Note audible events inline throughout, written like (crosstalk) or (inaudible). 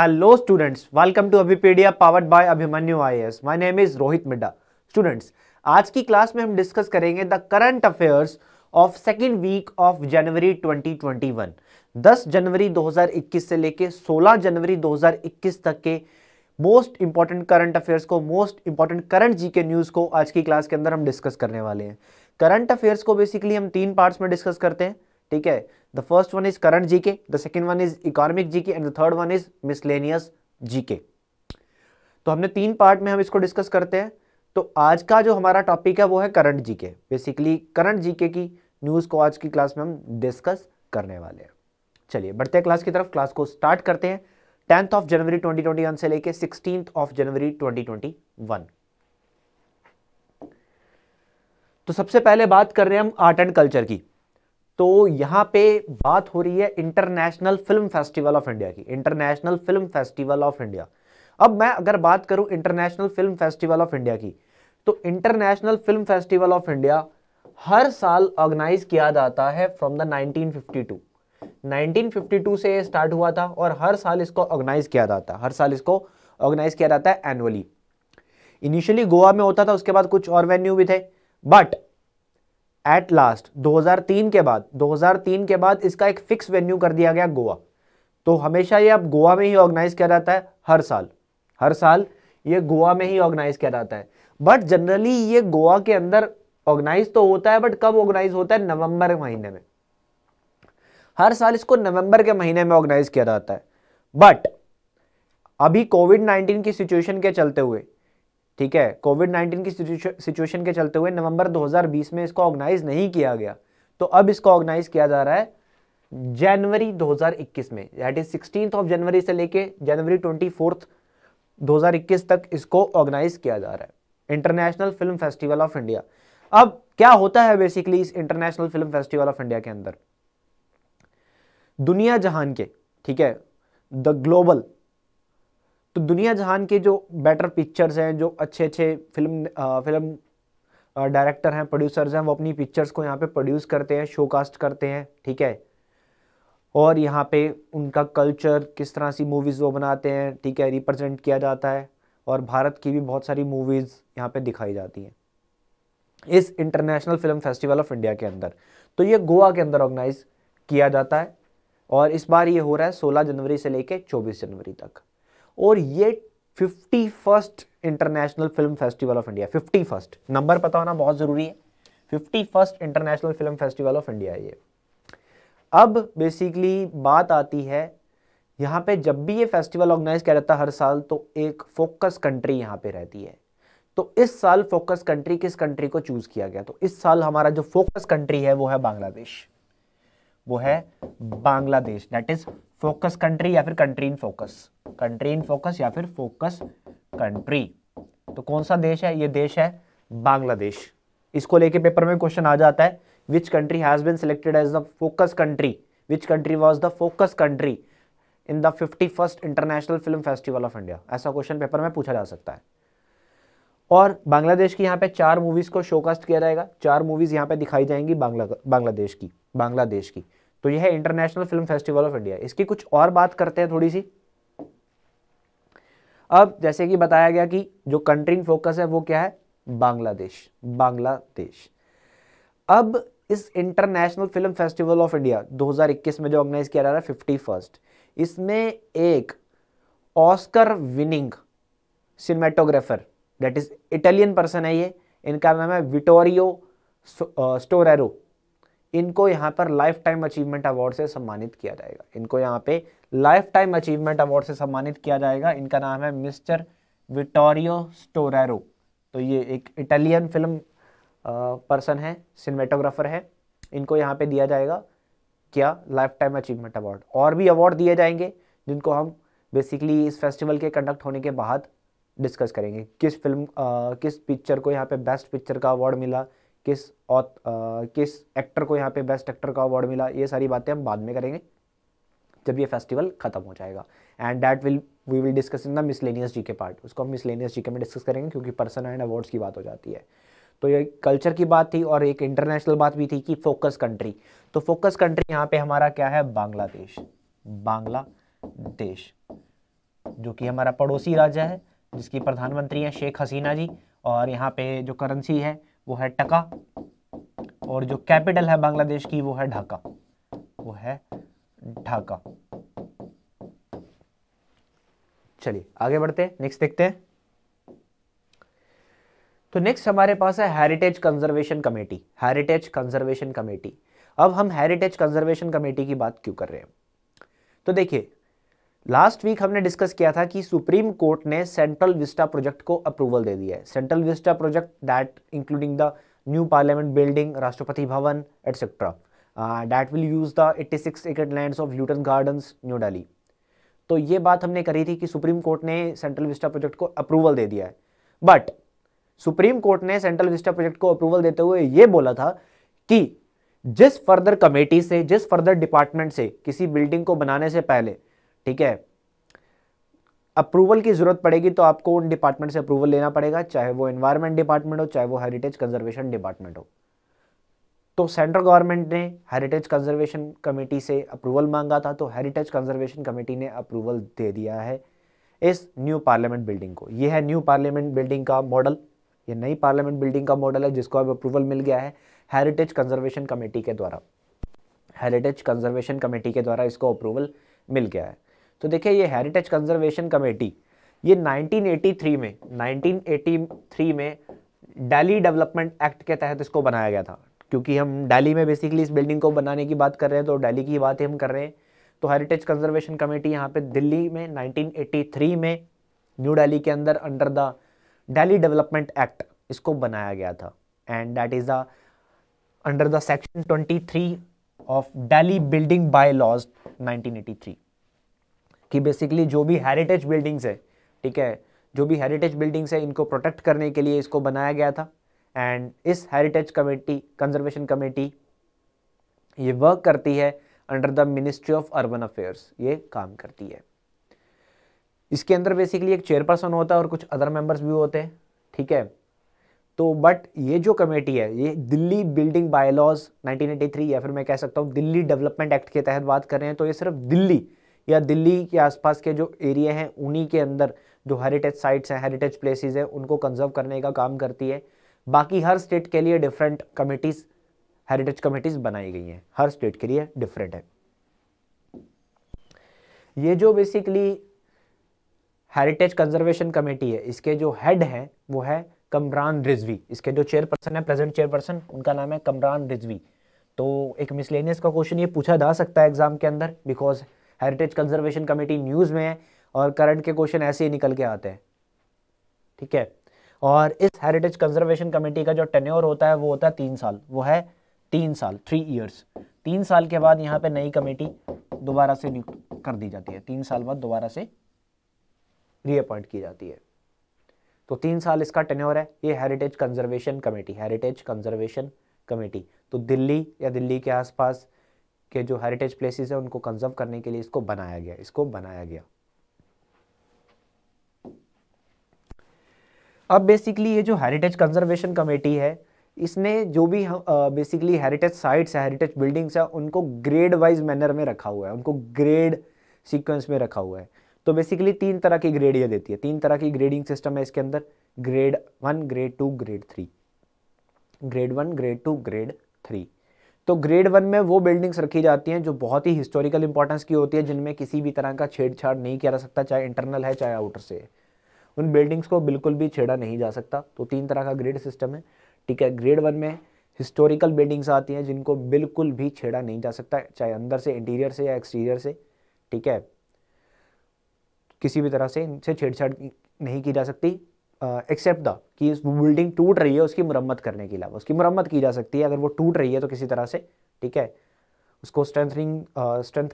Students welcome to Abhipedia powered by by I S my name is Rohit Midda students आज की class में हम discuss करेंगे the current affairs of second week of January 2021. 10 जनवरी 2021 से लेके 16 जनवरी 2021 तक के मोस्ट इंपॉर्टेंट करंट अफेयर्स को most important current G K news को आज की क्लास के अंदर हम डिस्कस करने वाले हैं करंट अफेयर्स को बेसिकली हम तीन पार्ट्स में डिस्कस करते हैं ठीक है the first one is current GK the second one is economic GK and the third one is miscellaneous GK तो हमने तीन पार्ट में हम इसको डिस्कस करते हैं तो आज का जो हमारा टॉपिक है वो है current GK basically current GK की न्यूज़ को आज की क्लास में हम डिस्कस करने वाले हैं चलिए बढ़ते क्लास की तरफ क्लास को स्टार्ट करते हैं टेंथ ऑफ जनवरी 2021 से लेके सिक्सटीन ऑफ जनवरी 2021 तो सबसे पहले बात कर रहे हैं हम आर्ट एंड कल्चर की तो यहाँ पे बात हो रही है International film festival of India की International film festival of India अब मैं अगर बात करूं International film festival of India की तो International film festival of India हर साल ऑर्गेनाइज किया जाता है फ्रॉम द 1952 1952 से स्टार्ट हुआ था और हर साल इसको ऑर्गेनाइज किया जाता है हर साल इसको ऑर्गेनाइज किया जाता है एनुअली इनिशियली गोवा में होता था उसके बाद कुछ और वेन्यू भी थे बट एट लास्ट 2003 के बाद 2003 के बाद इसका एक फिक्स वेन्यू कर दिया गया गोवा तो हमेशा ये अब गोवा में ही ऑर्गेनाइज किया जाता है हर साल हर साल ये गोवा में ही ऑर्गेनाइज किया जाता है बट जनरली ये गोवा के अंदर ऑर्गेनाइज तो होता है बट कब ऑर्गेनाइज होता है नवंबर महीने में हर साल इसको नवंबर के महीने में ऑर्गेनाइज किया जाता है बट अभी कोविड 19 की सिचुएशन के चलते हुए ठीक है कोविड 19 की सिचुएशन के चलते हुए नवंबर 2020 में इसको ऑर्गेनाइज नहीं किया गया तो अब इसको ऑर्गेनाइज किया जा रहा है जनवरी 2021 में that is sixteen of January से लेके जनवरी ट्वेंटी फोर्थ तक इसको ऑर्गेनाइज किया जा रहा है International film festival of India अब क्या होता है बेसिकली इस International film festival of India के अंदर दुनिया जहान के ठीक है द ग्लोबल तो दुनिया जहान के जो बेटर पिक्चर्स हैं जो अच्छे अच्छे फिल्म आ, फिल्म डायरेक्टर हैं प्रोड्यूसर्स हैं वो अपनी पिक्चर्स को यहाँ पे प्रोड्यूस करते हैं शो कास्ट करते हैं ठीक है और यहाँ पे उनका कल्चर किस तरह सी मूवीज़ वो बनाते हैं ठीक है रिप्रेजेंट किया जाता है और भारत की भी बहुत सारी मूवीज़ यहाँ पे दिखाई जाती हैं इस International film festival of India के अंदर तो ये गोवा के अंदर ऑर्गेनाइज किया जाता है और इस बार ये हो रहा है सोलह जनवरी से लेकर चौबीस जनवरी तक और ये fifty first international film festival of India fifty first number पता होना बहुत ज़रूरी है fifty first international film festival of India ये अब बेसिकली बात आती है यहाँ पे जब भी ये फेस्टिवल ऑर्गेनाइज किया जाता है हर साल तो एक फोकस कंट्री यहाँ पे रहती है तो इस साल फोकस कंट्री किस कंट्री को चूज़ किया गया तो इस साल हमारा जो फोकस कंट्री है वो है बांग्लादेश वो है Bangladesh that is focus country या फिर country in focus country in focus या फिर फोकस कंट्री तो कौन सा देश है ये देश है बांग्लादेश इसको लेके पेपर में क्वेश्चन आ जाता है which country has been selected as the focus country which country was the focus country in the fifty first international film festival of India ऐसा क्वेश्चन पेपर में पूछा जा सकता है और बांग्लादेश की यहाँ पे चार मूवीज़ को शोकास्ट किया जाएगा चार मूवीज़ यहाँ पे दिखाई जाएंगी बांग्ला बांग्लादेश की बांग्लादेश की तो यह है International film festival of India इसकी कुछ और बात करते हैं थोड़ी सी अब जैसे कि बताया गया कि जो कंट्री इन फोकस है वो क्या है बांग्लादेश बांग्लादेश अब इस International film festival of India 2021 में जो ऑर्गेनाइज किया जा रहा है फिफ्टी फर्स्ट इसमें एक Oscar winning cinematographer that is Italian person है ये इनका नाम है विटोरियो स्टोरेरो इनको यहाँ पर लाइफ टाइम अचीवमेंट अवार्ड से सम्मानित किया जाएगा इनको यहाँ पे लाइफ टाइम अचीवमेंट अवार्ड से सम्मानित किया जाएगा इनका नाम है मिस्टर विटोरियो स्टोरेरो तो ये एक इटालियन फिल्म पर्सन है सिनेमेटोग्राफर है इनको यहाँ पे दिया जाएगा क्या लाइफ टाइम अचीवमेंट अवार्ड और भी अवार्ड दिए जाएंगे जिनको हम बेसिकली इस फेस्टिवल के कंडक्ट होने के बाद डिस्कस करेंगे किस फिल्म आ, किस पिक्चर को यहाँ पे बेस्ट पिक्चर का अवार्ड मिला किस और किस एक्टर को यहाँ पे बेस्ट एक्टर का अवार्ड मिला ये सारी बातें हम बाद में करेंगे जब ये फेस्टिवल खत्म हो जाएगा and that will we will discuss in the miscellaneous G K part उसको हम मिसलेनियस जी के में डिस्कस करेंगे क्योंकि पर्सन एंड अवार्ड्स की बात हो जाती है तो ये कल्चर की बात थी और एक इंटरनेशनल बात भी थी कि फोकस कंट्री तो फोकस कंट्री यहाँ पे हमारा क्या है बांग्लादेश बांग्लादेश जो कि हमारा पड़ोसी राज्य है जिसकी प्रधानमंत्री हैं शेख हसीना जी और यहाँ पे जो करेंसी है वो है टका और जो कैपिटल है बांग्लादेश की वो है ढाका वो है ढाका चलिए आगे बढ़ते हैं नेक्स्ट देखते हैं तो नेक्स्ट हमारे पास है heritage conservation committee heritage conservation committee अब हम हेरिटेज कंजर्वेशन कमेटी की बात क्यों कर रहे हैं तो देखिए लास्ट वीक हमने डिस्कस किया था कि सुप्रीम कोर्ट ने सेंट्रल विस्टा प्रोजेक्ट को अप्रूवल दे दिया है Central Vista project that including the new parliament building Rashtrapati Bhavan etcetera that will use the 86 six acre land of Lutyens Gardens New Delhi तो ये बात हमने करी थी कि सुप्रीम कोर्ट ने सेंट्रल विस्टा प्रोजेक्ट को अप्रूवल दे दिया है बट सुप्रीम कोर्ट ने सेंट्रल विस्टा प्रोजेक्ट को अप्रूवल देते हुए ये बोला था कि जिस फर्दर कमेटी से जिस फर्दर डिपार्टमेंट से किसी बिल्डिंग को बनाने से पहले ठीक है अप्रूवल की ज़रूरत पड़ेगी तो आपको उन डिपार्टमेंट से अप्रूवल लेना पड़ेगा चाहे वो एनवायरमेंट डिपार्टमेंट हो चाहे वो हेरिटेज कंजर्वेशन डिपार्टमेंट हो तो सेंट्रल गवर्नमेंट ने हेरिटेज कंजर्वेशन कमेटी से अप्रूवल मांगा था तो हेरिटेज कंजर्वेशन कमेटी ने अप्रूवल दे दिया है इस न्यू पार्लियामेंट बिल्डिंग को यह है न्यू पार्लियामेंट बिल्डिंग का मॉडल यह नई पार्लियामेंट बिल्डिंग का मॉडल है जिसको अब अप्रूवल मिल गया है हेरिटेज कंजर्वेशन कमेटी के द्वारा हेरिटेज कंजर्वेशन कमेटी के द्वारा इसको अप्रूवल मिल गया है तो देखिए ये हेरिटेज कंजर्वेशन कमेटी ये 1983 में 1983 में डेली डेवलपमेंट एक्ट के तहत इसको बनाया गया था क्योंकि हम डेली में बेसिकली इस बिल्डिंग को बनाने की बात कर रहे हैं तो डेली की बात हम कर रहे हैं तो हेरिटेज कंजर्वेशन कमेटी यहाँ पे दिल्ली में 1983 में न्यू दिल्ली के अंदर under the Delhi development act इसको बनाया गया था and that is the under the section 23 of Delhi building bylaws 1983 कि बेसिकली जो भी हेरिटेज बिल्डिंग्स है ठीक है जो भी हेरिटेज बिल्डिंग्स है इनको प्रोटेक्ट करने के लिए इसको बनाया गया था एंड इस हेरिटेज कमेटी कंजर्वेशन कमेटी ये वर्क करती है under the ministry of urban affairs ये काम करती है इसके अंदर बेसिकली एक चेयरपर्सन होता है और कुछ अदर मेंबर्स भी होते हैं ठीक है तो बट ये जो कमेटी है ये दिल्ली बिल्डिंग बायलॉज 1983 या फिर मैं कह सकता हूँ दिल्ली डेवलपमेंट एक्ट के तहत बात कर रहे हैं तो ये सिर्फ दिल्ली या दिल्ली के आसपास के जो एरिया हैं उन्हीं के अंदर जो हेरिटेज साइट्स हैं हेरिटेज प्लेसेस हैं उनको कंजर्व करने का काम करती है बाकी हर स्टेट के लिए डिफरेंट कमेटीज़ हेरिटेज कमेटीज़ बनाई गई हैं हर स्टेट के लिए डिफरेंट है ये जो बेसिकली हेरिटेज कंजर्वेशन कमेटी है इसके जो हेड हैं वो है कमरान रिजवी इसके जो चेयरपर्सन है प्रेजेंट चेयरपर्सन उनका नाम है कमरान रिजवी तो एक मिसलेनियस का क्वेश्चन ये पूछा जा सकता है एग्जाम के अंदर because heritage conservation committee news में है और करंट के क्वेश्चन ऐसे ही निकल के आते हैं ठीक है और इस हेरिटेज कंजर्वेशन कमेटी का जो टेन्योर होता है वो होता है तीन साल वो है तीन साल थ्री ईयर्स तीन साल के बाद यहाँ पे नई कमेटी दोबारा से नियुक्त कर दी जाती है तीन साल बाद दोबारा से रीअपॉइंट की जाती है तो तीन साल इसका टेन्योर है ये heritage conservation committee heritage conservation committee तो दिल्ली या दिल्ली के आसपास के जो हेरिटेज प्लेसेस हैं उनको कंजर्व करने के लिए इसको बनाया गया इसको बनाया गया अब बेसिकली ये जो हेरिटेज कंजर्वेशन कमेटी है इसने जो भी बेसिकली हेरिटेज साइट्स है हेरिटेज बिल्डिंग्स है उनको ग्रेड वाइज मैनर में रखा हुआ है उनको ग्रेड सीक्वेंस में रखा हुआ है तो बेसिकली तीन तरह की ग्रेड ये देती है तीन तरह की ग्रेडिंग सिस्टम है इसके अंदर grade one grade two grade three grade one grade two grade three तो ग्रेड वन में वो बिल्डिंग्स रखी जाती हैं जो बहुत ही हिस्टोरिकल इंपॉर्टेंस की होती है जिनमें किसी भी तरह का छेड़छाड़ नहीं किया जा सकता चाहे इंटरनल है चाहे आउटर से है उन बिल्डिंग्स को बिल्कुल भी छेड़ा नहीं जा सकता तो तीन तरह का ग्रेड सिस्टम है ठीक है ग्रेड वन में हिस्टोरिकल बिल्डिंग्स आती हैं जिनको बिल्कुल भी छेड़ा नहीं जा सकता चाहे अंदर से इंटीरियर से या एक्सटीरियर से ठीक है किसी भी तरह से इनसे छेड़छाड़ नहीं की जा सकती एक्सेप्ट uh, द कि बिल्डिंग टूट रही है उसकी मरम्मत करने के अलावा उसकी मरम्मत की जा सकती है अगर वो टूट रही है तो किसी तरह से ठीक है उसको strengthening strength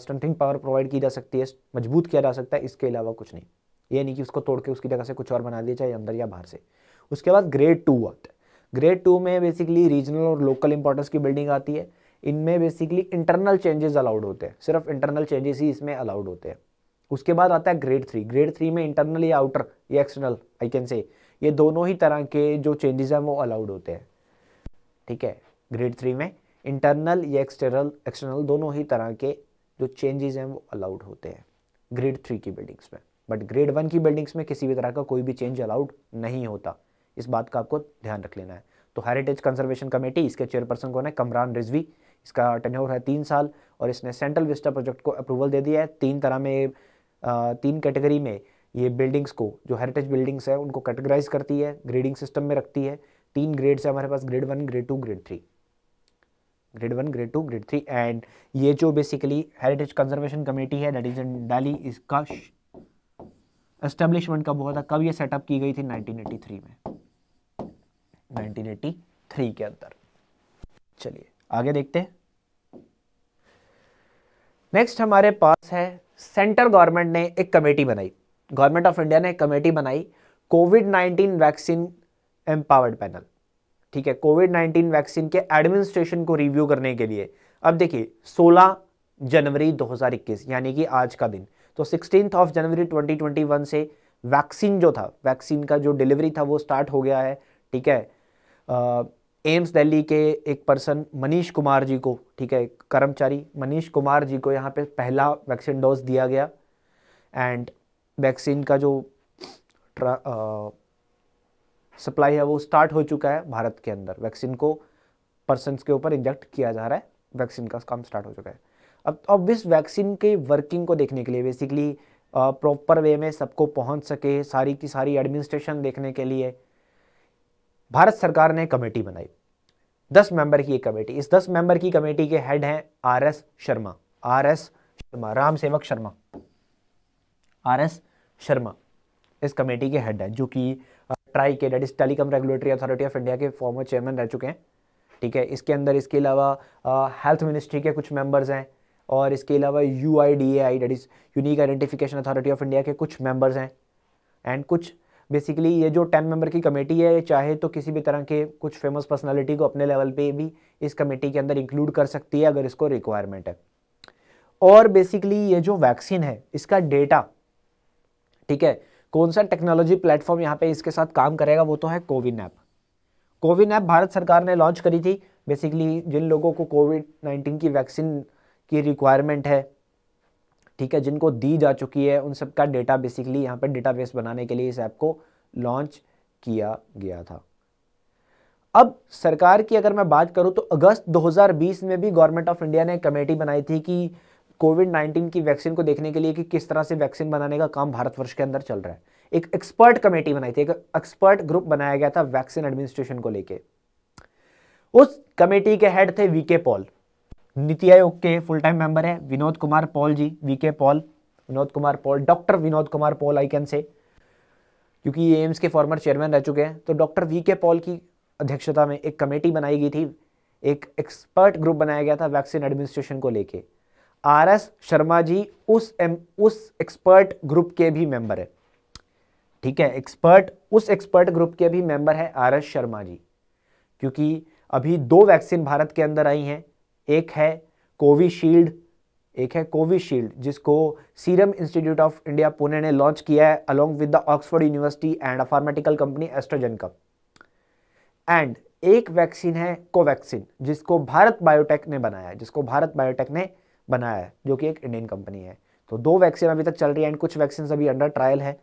strengthening power provide की जा सकती है मजबूत किया जा सकता है इसके अलावा कुछ नहीं ये नहीं कि उसको तोड़ के उसकी जगह से कुछ और बना दिया चाहे अंदर या बाहर से उसके बाद ग्रेड टू आता है ग्रेड टू में बेसिकली रीजनल और लोकल इंपॉर्टेंस की बिल्डिंग आती है इनमें बेसिकली इंटरनल चेंजेस अलाउड होते हैं सिर्फ इंटरनल चेंजेस ही इसमें अलाउड होते हैं उसके बाद आता है ग्रेड थ्री ग्रेड थ्री में इंटरनल या आउटर या एक्सटर्नल आई कैन से ये दोनों ही तरह के जो चेंजेस हैं वो अलाउड होते हैं ठीक है ग्रेड थ्री में इंटरनल या एक्सटर्नल एक्सटर्नल दोनों ही तरह के जो चेंजेस हैं वो अलाउड होते हैं ग्रेड थ्री की बिल्डिंग्स में बट ग्रेड वन की बिल्डिंग्स में किसी भी तरह का कोई भी चेंज अलाउड नहीं होता इस बात का आपको ध्यान रख लेना है तो हेरिटेज कंजर्वेशन कमेटी इसके चेयरपर्सन कौन है कमरान रिजवी इसका टेन्योर है तीन साल और इसने सेंट्रल विस्टा प्रोजेक्ट को अप्रूवल दे दिया है तीन तरह में तीन कैटेगरी में ये बिल्डिंग्स को जो हेरिटेज बिल्डिंग्स है उनको कैटेगराइज करती है ग्रेडिंग सिस्टम में रखती है तीन ग्रेड्स है हमारे पास grade one grade two grade three grade one grade two grade three and ये जो बेसिकली हेरिटेज कंजर्वेशन कमेटी है दैट इज इन डाली इसका एस्टेब्लिशमेंट कब हुआ था कब ये सेटअप की गई थी 1983 में 1983 के अंदर चलिए आगे देखते हैं नेक्स्ट हमारे पास है सेंट्रल गवर्नमेंट ने एक कमेटी बनाई गवर्नमेंट ऑफ इंडिया ने एक कमेटी बनाई covid nineteen vaccine empowered panel ठीक है कोविड नाइन्टीन वैक्सीन के एडमिनिस्ट्रेशन को रिव्यू करने के लिए अब देखिए 16 जनवरी 2021 यानी कि आज का दिन तो सिक्सटीन ऑफ जनवरी 2021 से वैक्सीन जो था वैक्सीन का जो डिलीवरी था वो स्टार्ट हो गया है ठीक है एम्स दिल्ली के एक पर्सन मनीष कुमार जी को ठीक है कर्मचारी मनीष कुमार जी को यहाँ पे पहला वैक्सीन डोज दिया गया एंड वैक्सीन का जो सप्लाई है वो स्टार्ट हो चुका है भारत के अंदर वैक्सीन को पर्सन के ऊपर इंजेक्ट किया जा रहा है वैक्सीन का काम स्टार्ट हो चुका है अब अब इस वैक्सीन के वर्किंग को देखने के लिए बेसिकली प्रॉपर वे में सबको पहुंच सके सारी की सारी एडमिनिस्ट्रेशन देखने के लिए भारत सरकार ने कमेटी बनाई दस मेंबर की एक कमेटी इस दस मेंबर की कमेटी के हेड हैं R S Sharma R S Sharma Ram Sewak Sharma R S Sharma इस कमेटी के हेड हैं जो कि ट्राई के that is Telecom Regulatory Authority of India के फॉर्मर चेयरमैन रह चुके हैं ठीक है इसके अंदर इसके अलावा हेल्थ मिनिस्ट्री के कुछ मेंबर्स हैं और इसके अलावा U I D A I that is Unique Identification Authority of India के कुछ मेंबर्स हैं एंड कुछ बेसिकली ये जो टेन मेंबर की कमेटी है चाहे तो किसी भी तरह के कुछ फेमस पर्सनालिटी को अपने लेवल पे भी इस कमेटी के अंदर इंक्लूड कर सकती है अगर इसको रिक्वायरमेंट है और बेसिकली ये जो वैक्सीन है इसका डेटा ठीक है कौन सा टेक्नोलॉजी प्लेटफॉर्म यहाँ पे इसके साथ काम करेगा वो तो है कोविन ऐप कोविन ऐप भारत सरकार ने लॉन्च करी थी बेसिकली जिन लोगों को कोविड नाइन्टीन की वैक्सीन की रिक्वायरमेंट है ठीक है जिनको दी जा चुकी है उन सबका डेटा बेसिकली यहाँ पर डेटा बनाने के लिए इस ऐप को लॉन्च किया गया था अब सरकार की अगर मैं बात करूं तो अगस्त 2020 में भी गवर्नमेंट ऑफ इंडिया ने कमेटी बनाई थी कि कोविड 19 की वैक्सीन को देखने के लिए कि किस तरह से वैक्सीन बनाने का काम भारतवर्ष के अंदर चल रहा है एक एक्सपर्ट कमेटी बनाई थी एक एक्सपर्ट ग्रुप बनाया गया था वैक्सीन एडमिनिस्ट्रेशन को लेके उस कमेटी के हेड थे वीके पॉल नीति आयोग के फुल टाइम मेंबर है Vinod Kumar Paul ji V K Paul Vinod Kumar Paul doctor Vinod Kumar Paul I can say क्योंकि ये एम्स के फॉर्मर चेयरमैन रह चुके हैं तो डॉक्टर वी के पॉल की अध्यक्षता में एक कमेटी बनाई गई थी एक एक्सपर्ट ग्रुप बनाया गया था वैक्सीन एडमिनिस्ट्रेशन को लेके आर एस शर्मा जी उस एम, उस एक्सपर्ट ग्रुप के भी मेंबर है ठीक है एक्सपर्ट उस एक्सपर्ट ग्रुप के भी मेंबर है आर एस शर्मा जी क्योंकि अभी दो वैक्सीन भारत के अंदर आई हैं एक है कोविशील्ड एक है कोविशील्ड जिसको Serum Institute of India Pune ने लॉन्च किया है along with the Oxford University and a pharmaceutical company AstraZeneca का एंड एक वैक्सीन है कोवैक्सीन जिसको भारत बायोटेक ने बनाया है जिसको भारत बायोटेक ने बनाया है जो कि एक इंडियन कंपनी है तो दो वैक्सीन अभी तक चल रही है एंड कुछ वैक्सीन अभी अंडर ट्रायल है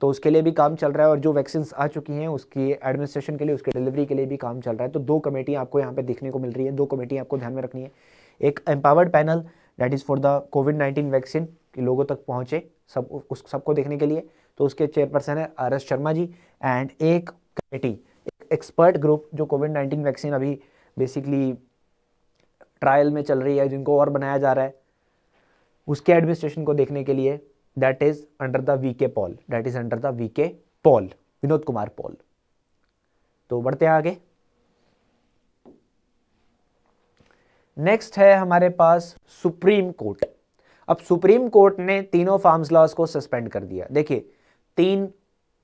तो उसके लिए भी काम चल रहा है और जो वैक्सीन आ चुकी हैं उसकी एडमिनिस्ट्रेशन के लिए उसके डिलीवरी के लिए भी काम चल रहा है तो दो कमेटी आपको यहाँ पे देखने को मिल रही है दो कमेटी आपको ध्यान में रखनी है एक empowered panel that is for the covid nineteen vaccine कि लोगों तक पहुँचे सब उस सबको देखने के लिए तो उसके चेयरपर्सन है R S Sharma ji and एक कमेटी एक एक्सपर्ट ग्रुप जो कोविड नाइन्टीन वैक्सीन अभी बेसिकली ट्रायल में चल रही है जिनको और बनाया जा रहा है उसके एडमिनिस्ट्रेशन को देखने के लिए that is under the V K Paul that is under the V K Paul Vinod Kumar Paul तो बढ़ते हैं आगे नेक्स्ट है हमारे पास सुप्रीम कोर्ट अब सुप्रीम कोर्ट ने तीनों फार्म्स लॉज को सस्पेंड कर दिया देखिए तीन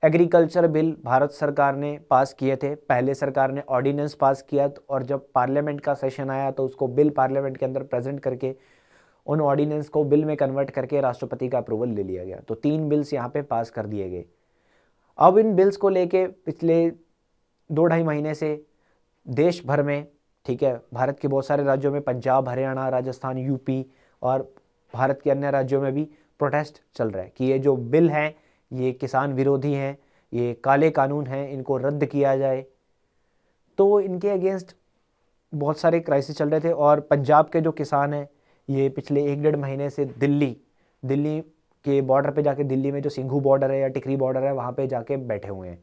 एग्रीकल्चर बिल भारत सरकार ने पास किए थे पहले सरकार ने ऑर्डिनेंस पास किया और जब पार्लियामेंट का सेशन आया तो उसको बिल पार्लियामेंट के अंदर प्रेजेंट करके उन ऑर्डिनेंस को बिल में कन्वर्ट करके राष्ट्रपति का अप्रूवल ले लिया गया तो तीन बिल्स यहाँ पे पास कर दिए गए अब इन बिल्स को लेके पिछले दो ढाई महीने से देश भर में ठीक है भारत के बहुत सारे राज्यों में पंजाब हरियाणा राजस्थान यूपी और भारत के अन्य राज्यों में भी प्रोटेस्ट चल रहा है कि ये जो बिल हैं ये किसान विरोधी हैं ये काले कानून हैं इनको रद्द किया जाए तो इनके अगेंस्ट बहुत सारे क्राइसिस चल रहे थे और पंजाब के जो किसान हैं ये पिछले एक डेढ़ महीने से दिल्ली दिल्ली के बॉर्डर पे जाके दिल्ली में जो सिंघू बॉर्डर है या टिकरी बॉर्डर है वहाँ पे जाके बैठे हुए हैं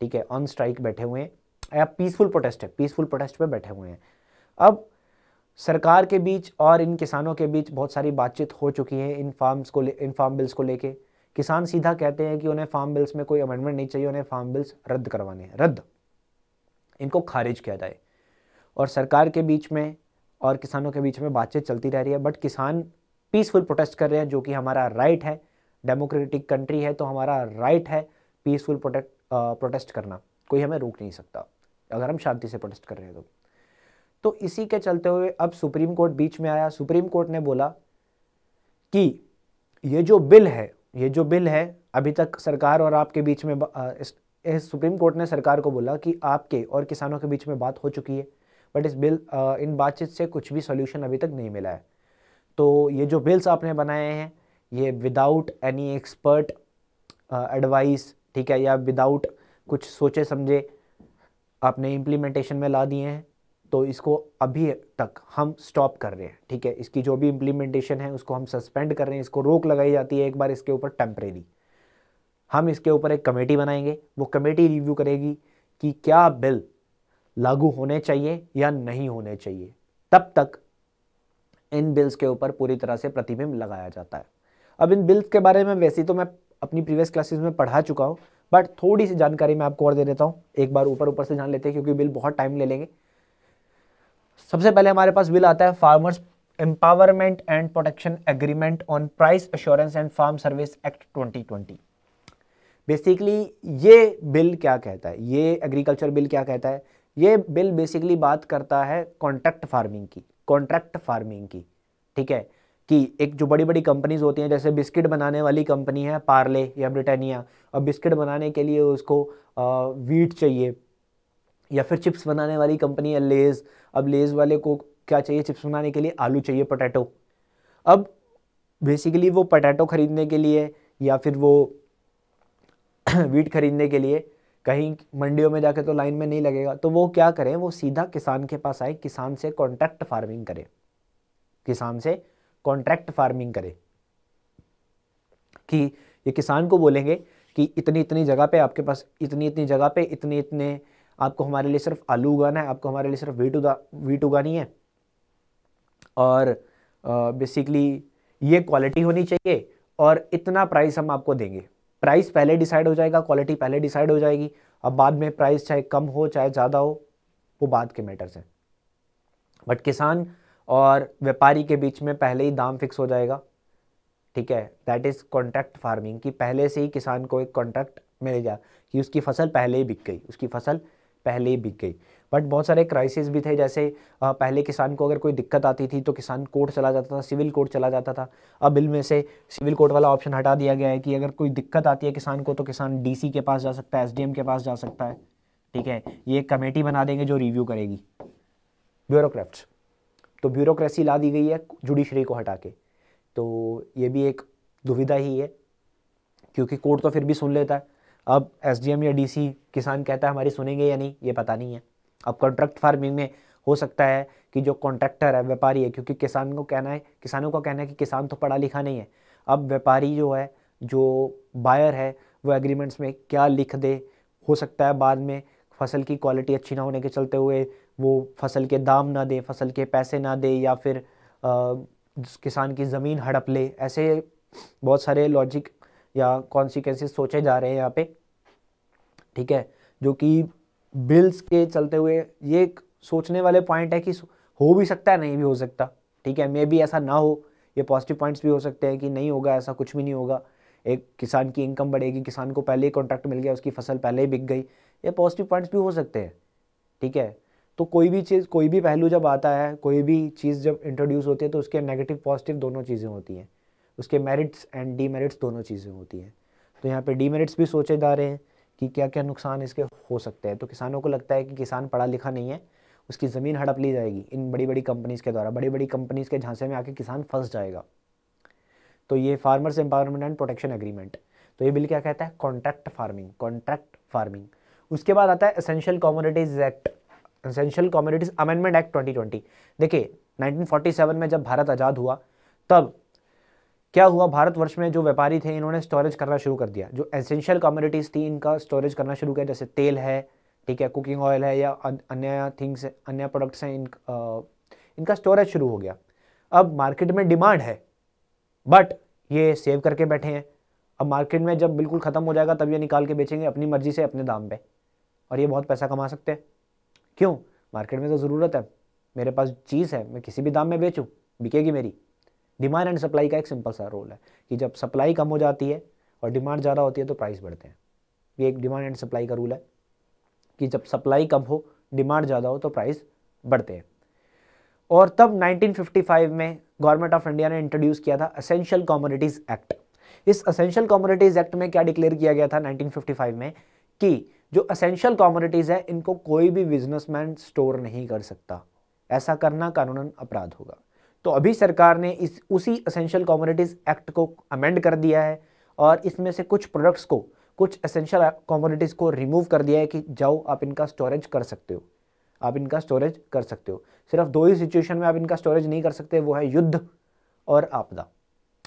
ठीक है ऑन स्ट्राइक बैठे हुए हैं या पीसफुल प्रोटेस्ट है पीसफुल प्रोटेस्ट पे बैठे हुए हैं अब सरकार के बीच और इन किसानों के बीच बहुत सारी बातचीत हो चुकी है इन फार्म्स को इन फार्म बिल्स को लेके किसान सीधा कहते हैं कि उन्हें फार्म बिल्स में कोई अमेंडमेंट नहीं चाहिए उन्हें फार्म बिल्स रद्द करवाने हैं रद्द इनको खारिज किया जाए और सरकार के बीच में और किसानों के बीच में बातचीत चलती रह रही है बट किसान पीसफुल प्रोटेस्ट कर रहे हैं जो कि हमारा राइट है डेमोक्रेटिक कंट्री है तो हमारा राइट है पीसफुल प्रोटेक्ट प्रोटेस्ट करना कोई हमें रोक नहीं सकता अगर हम शांति से प्रोटेस्ट कर रहे हैं तो तो इसी के चलते हुए अब सुप्रीम कोर्ट बीच में आया सुप्रीम कोर्ट ने बोला कि ये जो बिल है ये जो बिल है अभी तक सरकार और आपके बीच में इस, इस सुप्रीम कोर्ट ने सरकार को बोला कि आपके और किसानों के बीच में बात हो चुकी है बट इस बिल इन बातचीत से कुछ भी सोल्यूशन अभी तक नहीं मिला है तो ये जो बिल्स आपने बनाए हैं ये विदाउट एनी एक्सपर्ट एडवाइस ठीक है या विदाउट कुछ सोचे समझे आपने इम्प्लीमेंटेशन में ला दिए हैं तो इसको अभी तक हम स्टॉप कर रहे हैं ठीक है इसकी जो भी इम्प्लीमेंटेशन है उसको हम सस्पेंड कर रहे हैं इसको रोक लगाई जाती है एक बार इसके ऊपर टेम्परेरी हम इसके ऊपर एक कमेटी बनाएंगे वो कमेटी रिव्यू करेगी कि क्या बिल लागू होने चाहिए या नहीं होने चाहिए तब तक इन बिल्स के ऊपर पूरी तरह से प्रतिबिंब लगाया जाता है अब इन बिल्स के बारे में वैसे तो मैं अपनी प्रीवियस क्लासेस में पढ़ा चुका हूँ बट थोड़ी सी जानकारी मैं आपको और दे देता हूँ एक बार ऊपर ऊपर से जान लेते हैं क्योंकि बिल बहुत टाइम ले लेंगे सबसे पहले हमारे पास बिल आता है farmers empowerment and protection agreement on price assurance and farm service act twenty basically ये बिल क्या कहता है ये एग्रीकल्चर बिल क्या कहता है ये बिल बेसिकली बात करता है कॉन्ट्रैक्ट फार्मिंग की कॉन्ट्रैक्ट फार्मिंग की ठीक है कि एक जो बड़ी बड़ी कंपनीज होती हैं जैसे बिस्किट बनाने वाली कंपनी है पार्ले या ब्रिटानिया और बिस्किट बनाने के लिए उसको वीट चाहिए या फिर चिप्स बनाने वाली कंपनी है लेज अब लेज वाले को क्या चाहिए चिप्स बनाने के लिए आलू चाहिए पोटैटो अब बेसिकली वो पोटैटो ख़रीदने के लिए या फिर वो वीट (clears throat) ख़रीदने के लिए कहीं मंडियों में जाके तो लाइन में नहीं लगेगा तो वो क्या करें वो सीधा किसान के पास आए किसान से कॉन्ट्रैक्ट फार्मिंग करें किसान से कॉन्ट्रैक्ट फार्मिंग करें कि ये किसान को बोलेंगे कि इतनी इतनी जगह पे आपके पास इतनी इतनी जगह पे इतने इतने आपको हमारे लिए सिर्फ आलू उगाना है आपको हमारे लिए सिर्फ वीट उगा वीट उगानी है और बेसिकली ये क्वालिटी होनी चाहिए और इतना प्राइस हम आपको देंगे प्राइस पहले डिसाइड हो जाएगा क्वालिटी पहले डिसाइड हो जाएगी अब बाद में प्राइस चाहे कम हो चाहे ज़्यादा हो वो बाद के मैटर्स हैं बट किसान और व्यापारी के बीच में पहले ही दाम फिक्स हो जाएगा ठीक है दैट इज़ कॉन्ट्रैक्ट फार्मिंग कि पहले से ही किसान को एक कॉन्ट्रैक्ट मिलेगा कि उसकी फसल पहले ही बिक गई उसकी फसल पहले ही बिक गई बट बहुत सारे क्राइसिस भी थे जैसे पहले किसान को अगर कोई दिक्कत आती थी तो किसान कोर्ट चला जाता था सिविल कोर्ट चला जाता था अब बिल में से सिविल कोर्ट वाला ऑप्शन हटा दिया गया है कि अगर कोई दिक्कत आती है किसान को तो किसान डीसी के पास जा सकता है एसडीएम के पास जा सकता है ठीक है ये एक कमेटी बना देंगे जो रिव्यू करेगी ब्यूरोक्रेट्स तो ब्यूरोक्रेसी ला दी गई है जुडिशरी को हटा के तो ये भी एक दुविधा ही है क्योंकि कोर्ट तो फिर भी सुन लेता है अब एसडीएम या डीसी किसान कहता है हमारी सुनेंगे या नहीं ये पता नहीं है अब कॉन्ट्रैक्ट फार्मिंग में हो सकता है कि जो कॉन्ट्रैक्टर है व्यापारी है क्योंकि किसान को कहना है किसानों का कहना है कि किसान तो पढ़ा लिखा नहीं है अब व्यापारी जो है जो बायर है वो एग्रीमेंट्स में क्या लिख दे हो सकता है बाद में फसल की क्वालिटी अच्छी ना होने के चलते हुए वो फसल के दाम ना दे फसल के पैसे ना दे या फिर आ, किसान की ज़मीन हड़प ले ऐसे बहुत सारे लॉजिक या कॉन्सिक्वेंसेस सोचे जा रहे हैं यहाँ पे ठीक है जो कि बिल्स के चलते हुए ये एक सोचने वाले पॉइंट है कि हो भी सकता है नहीं भी हो सकता ठीक है मे भी ऐसा ना हो ये पॉजिटिव पॉइंट्स भी हो सकते हैं कि नहीं होगा ऐसा कुछ भी नहीं होगा एक किसान की इनकम बढ़ेगी किसान को पहले ही कॉन्ट्रैक्ट मिल गया उसकी फसल पहले ही बिक गई ये पॉजिटिव पॉइंट्स भी हो सकते हैं ठीक है तो कोई भी चीज़ कोई भी पहलू जब आता है कोई भी चीज़ जब इंट्रोड्यूस होती है तो उसके नेगेटिव पॉजिटिव दोनों चीज़ें होती हैं उसके मेरिट्स एंड डीमेरिट्स दोनों चीज़ें होती हैं तो यहाँ पे डीमेरिट्स भी सोचे जा रहे हैं कि क्या क्या नुकसान इसके हो सकते हैं तो किसानों को लगता है कि किसान पढ़ा लिखा नहीं है उसकी ज़मीन हड़प ली जाएगी इन बड़ी बड़ी कंपनीज़ के द्वारा बड़ी बड़ी कंपनीज़ के झांसे में आके किसान फंस जाएगा तो ये farmers empowerment and protection agreement तो ये बिल क्या कहता है कॉन्ट्रैक्ट फार्मिंग कॉन्ट्रैक्ट फार्मिंग उसके बाद आता है essential commodities act essential commodities amendment act 2020 देखिए 1947 में जब भारत आज़ाद हुआ तब क्या हुआ भारतवर्ष में जो व्यापारी थे इन्होंने स्टोरेज करना शुरू कर दिया जो एसेंशियल कम्योडिटीज़ थी इनका स्टोरेज करना शुरू किया जैसे तेल है ठीक है कुकिंग ऑयल है या अन्य थिंग्स अन्य प्रोडक्ट्स हैं इन इनका स्टोरेज शुरू हो गया अब मार्केट में डिमांड है बट ये सेव करके बैठे हैं अब मार्केट में जब बिल्कुल ख़त्म हो जाएगा तब ये निकाल के बेचेंगे अपनी मर्ज़ी से अपने दाम पे और ये बहुत पैसा कमा सकते हैं क्यों मार्केट में तो ज़रूरत है मेरे पास चीज़ है मैं किसी भी दाम में बेचूँ बिकेगी मेरी डिमांड एंड सप्लाई का एक सिंपल सा रोल है कि जब सप्लाई कम हो जाती है और डिमांड ज़्यादा होती है तो प्राइस बढ़ते हैं ये एक डिमांड एंड सप्लाई का रूल है कि जब सप्लाई कम हो डिमांड ज़्यादा हो तो प्राइस बढ़ते हैं और तब 1955 में गवर्नमेंट ऑफ इंडिया ने इंट्रोड्यूस किया था असेंशियल कॉमोडिटीज़ एक्ट इस असेंशियल कॉमोडिटीज़ एक्ट में क्या डिक्लेयर किया गया था 1955 में कि जो असेंशियल कॉमोडिटीज़ है इनको कोई भी बिजनेसमैन स्टोर नहीं कर सकता ऐसा करना कानूनन अपराध होगा तो अभी सरकार ने इस उसी असेंशियल कॉमोडिटीज़ एक्ट को अमेंड कर दिया है और इसमें से कुछ प्रोडक्ट्स को कुछ असेंशियल कॉमोडिटीज़ को रिमूव कर दिया है कि जाओ आप इनका स्टोरेज कर सकते हो आप इनका स्टोरेज कर सकते हो सिर्फ दो ही सिचुएशन में आप इनका स्टोरेज नहीं कर सकते वो है युद्ध और आपदा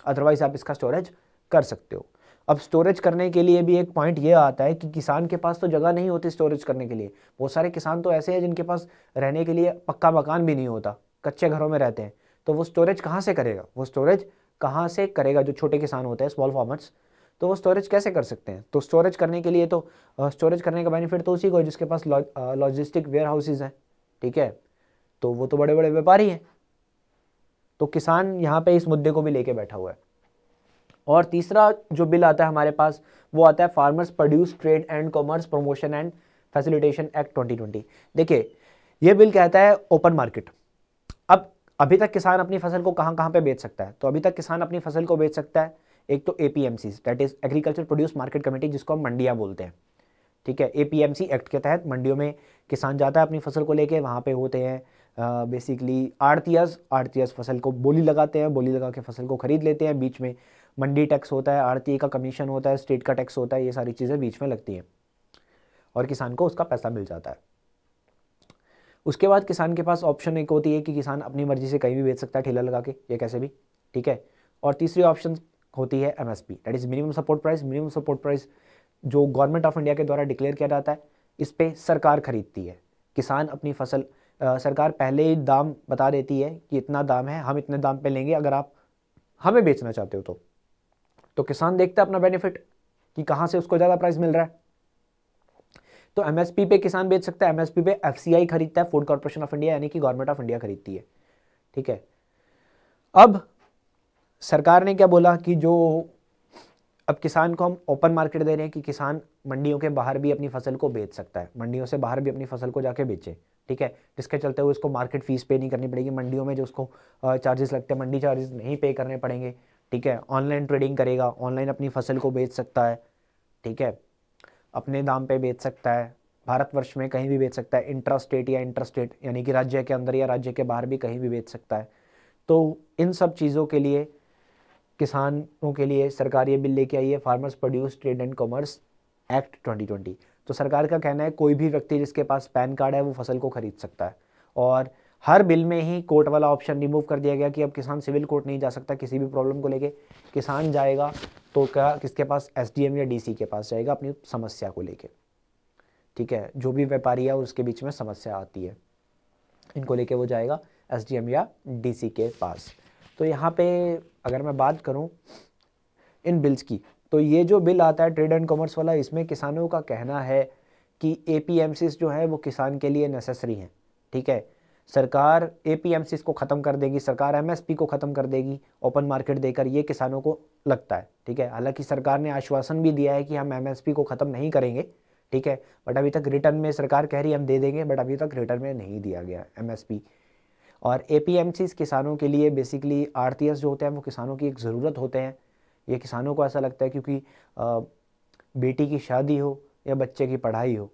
अदरवाइज़ आप इसका स्टोरेज कर सकते हो अब स्टोरेज करने के लिए भी एक पॉइंट ये आता है कि किसान के पास तो जगह नहीं होती स्टोरेज करने के लिए बहुत सारे किसान तो ऐसे हैं जिनके पास रहने के लिए पक्का मकान भी नहीं होता कच्चे घरों में रहते हैं तो वो स्टोरेज कहाँ से करेगा वो स्टोरेज कहाँ से करेगा जो छोटे किसान होते हैं स्मॉल फार्मर्स तो वो स्टोरेज कैसे कर सकते हैं तो स्टोरेज करने के लिए तो स्टोरेज करने का बेनिफिट तो उसी को है जिसके पास लॉजिस्टिक वेयर हाउसेज हैं ठीक है तो वो तो बड़े बड़े व्यापारी हैं तो किसान यहाँ पे इस मुद्दे को भी लेके बैठा हुआ है और तीसरा जो बिल आता है हमारे पास वो आता है farmers produce trade and commerce promotion and facilitation act 2020 देखिए ये बिल कहता है ओपन मार्केट अभी तक किसान अपनी फसल को कहाँ कहाँ पे बेच सकता है तो अभी तक किसान अपनी फसल को बेच सकता है एक तो A P M C that is agriculture produce market committee जिसको हम मंडियाँ बोलते हैं ठीक है A P M C act के तहत मंडियों में किसान जाता है अपनी फसल को लेके वहाँ पे होते हैं बेसिकली आड़तीस आरतीयस फसल को बोली लगाते हैं बोली लगा के फसल को ख़रीद लेते हैं बीच में मंडी टैक्स होता है आड़ती का कमीशन होता है स्टेट का टैक्स होता है ये सारी चीज़ें बीच में लगती हैं और किसान को उसका पैसा मिल जाता है उसके बाद किसान के पास ऑप्शन एक होती है कि किसान अपनी मर्जी से कहीं भी बेच सकता है ठेला लगा के या कैसे भी ठीक है और तीसरी ऑप्शन होती है M S P that is minimum support price minimum support price जो गवर्नमेंट ऑफ इंडिया के द्वारा डिक्लेयर किया जाता है इस पर सरकार खरीदती है किसान अपनी फसल आ, सरकार पहले ही दाम बता देती है कि इतना दाम है हम इतने दाम पे लेंगे अगर आप हमें बेचना चाहते हो तो तो किसान देखता है अपना बेनिफिट कि कहाँ से उसको ज़्यादा प्राइस मिल रहा है तो एमएसपी पे किसान बेच सकता है एमएसपी पे एफसीआई खरीदता है फूड कॉर्पोरेशन ऑफ इंडिया यानी कि गवर्नमेंट ऑफ इंडिया खरीदती है ठीक है अब सरकार ने क्या बोला कि जो अब किसान को हम ओपन मार्केट दे रहे हैं कि किसान मंडियों के बाहर भी अपनी फसल को बेच सकता है मंडियों से बाहर भी अपनी फसल को जाके बेचे ठीक है जिसके चलते हुए उसको मार्केट फीस पे नहीं करनी पड़ेगी मंडियों में जो उसको चार्जेस लगते हैं मंडी चार्जेस नहीं पे करने पड़ेंगे ठीक है ऑनलाइन ट्रेडिंग करेगा ऑनलाइन अपनी फसल को बेच सकता है ठीक है अपने दाम पे बेच सकता है भारतवर्ष में कहीं भी बेच सकता है इंट्रा स्टेट या इंटर स्टेट यानी कि राज्य के अंदर या राज्य के बाहर भी कहीं भी बेच सकता है तो इन सब चीज़ों के लिए किसानों के लिए सरकार ये बिल लेके आई है farmers produce trade and commerce act 2020 तो सरकार का कहना है कोई भी व्यक्ति जिसके पास पैन कार्ड है वो फसल को खरीद सकता है और हर बिल में ही कोर्ट वाला ऑप्शन रिमूव कर दिया गया कि अब किसान सिविल कोर्ट नहीं जा सकता किसी भी प्रॉब्लम को लेके किसान जाएगा तो क्या किसके पास एसडीएम या डीसी के पास जाएगा अपनी समस्या को लेके ठीक है जो भी व्यापारी है उसके बीच में समस्या आती है इनको लेके वो जाएगा एस या डी के पास तो यहाँ पे अगर मैं बात करूँ इन बिल्स की तो ये जो बिल आता है ट्रेड एंड कॉमर्स वाला इसमें किसानों का कहना है कि ए जो है वो किसान के लिए नेसेसरी हैं ठीक है सरकार ए इसको ख़त्म कर देगी सरकार एम को ख़त्म कर देगी ओपन मार्केट देकर ये किसानों को लगता है ठीक है हालांकि सरकार ने आश्वासन भी दिया है कि हम एम को ख़त्म नहीं करेंगे ठीक है बट अभी तक रिटर्न में सरकार कह रही है हम दे देंगे बट अभी तक रिटर्न में नहीं दिया गया पी और ए किसानों के लिए बेसिकली आर जो होते हैं वो किसानों की एक ज़रूरत होते हैं ये किसानों को ऐसा लगता है क्योंकि आ, बेटी की शादी हो या बच्चे की पढ़ाई हो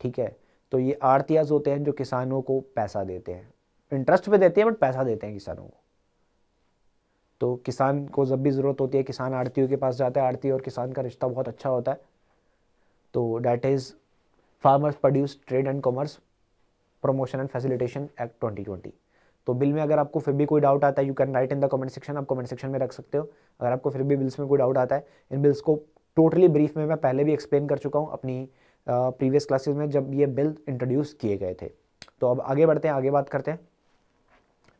ठीक है तो ये आड़तियाज होते हैं जो किसानों को पैसा देते हैं इंटरेस्ट पे देते हैं बट पैसा देते हैं किसानों को तो किसान को जब भी ज़रूरत होती है किसान आड़तियों के पास जाता है आड़ती और किसान का रिश्ता बहुत अच्छा होता है तो that is farmers produce trade and commerce promotion and facilitation act twenty तो बिल में अगर आपको फिर भी कोई डाउट आता है you can write in the comment section आप कमेंट सेक्शन में रख सकते हो अगर आपको फिर भी बिल्स में कोई डाउट आता है इन बिल्स को टोटली ब्रीफ में मैं पहले भी एक्सप्लेन कर चुका हूँ अपनी प्रीवियस क्लासेस में जब ये बिल इंट्रोड्यूस किए गए थे तो अब आगे बढ़ते हैं आगे बात करते हैं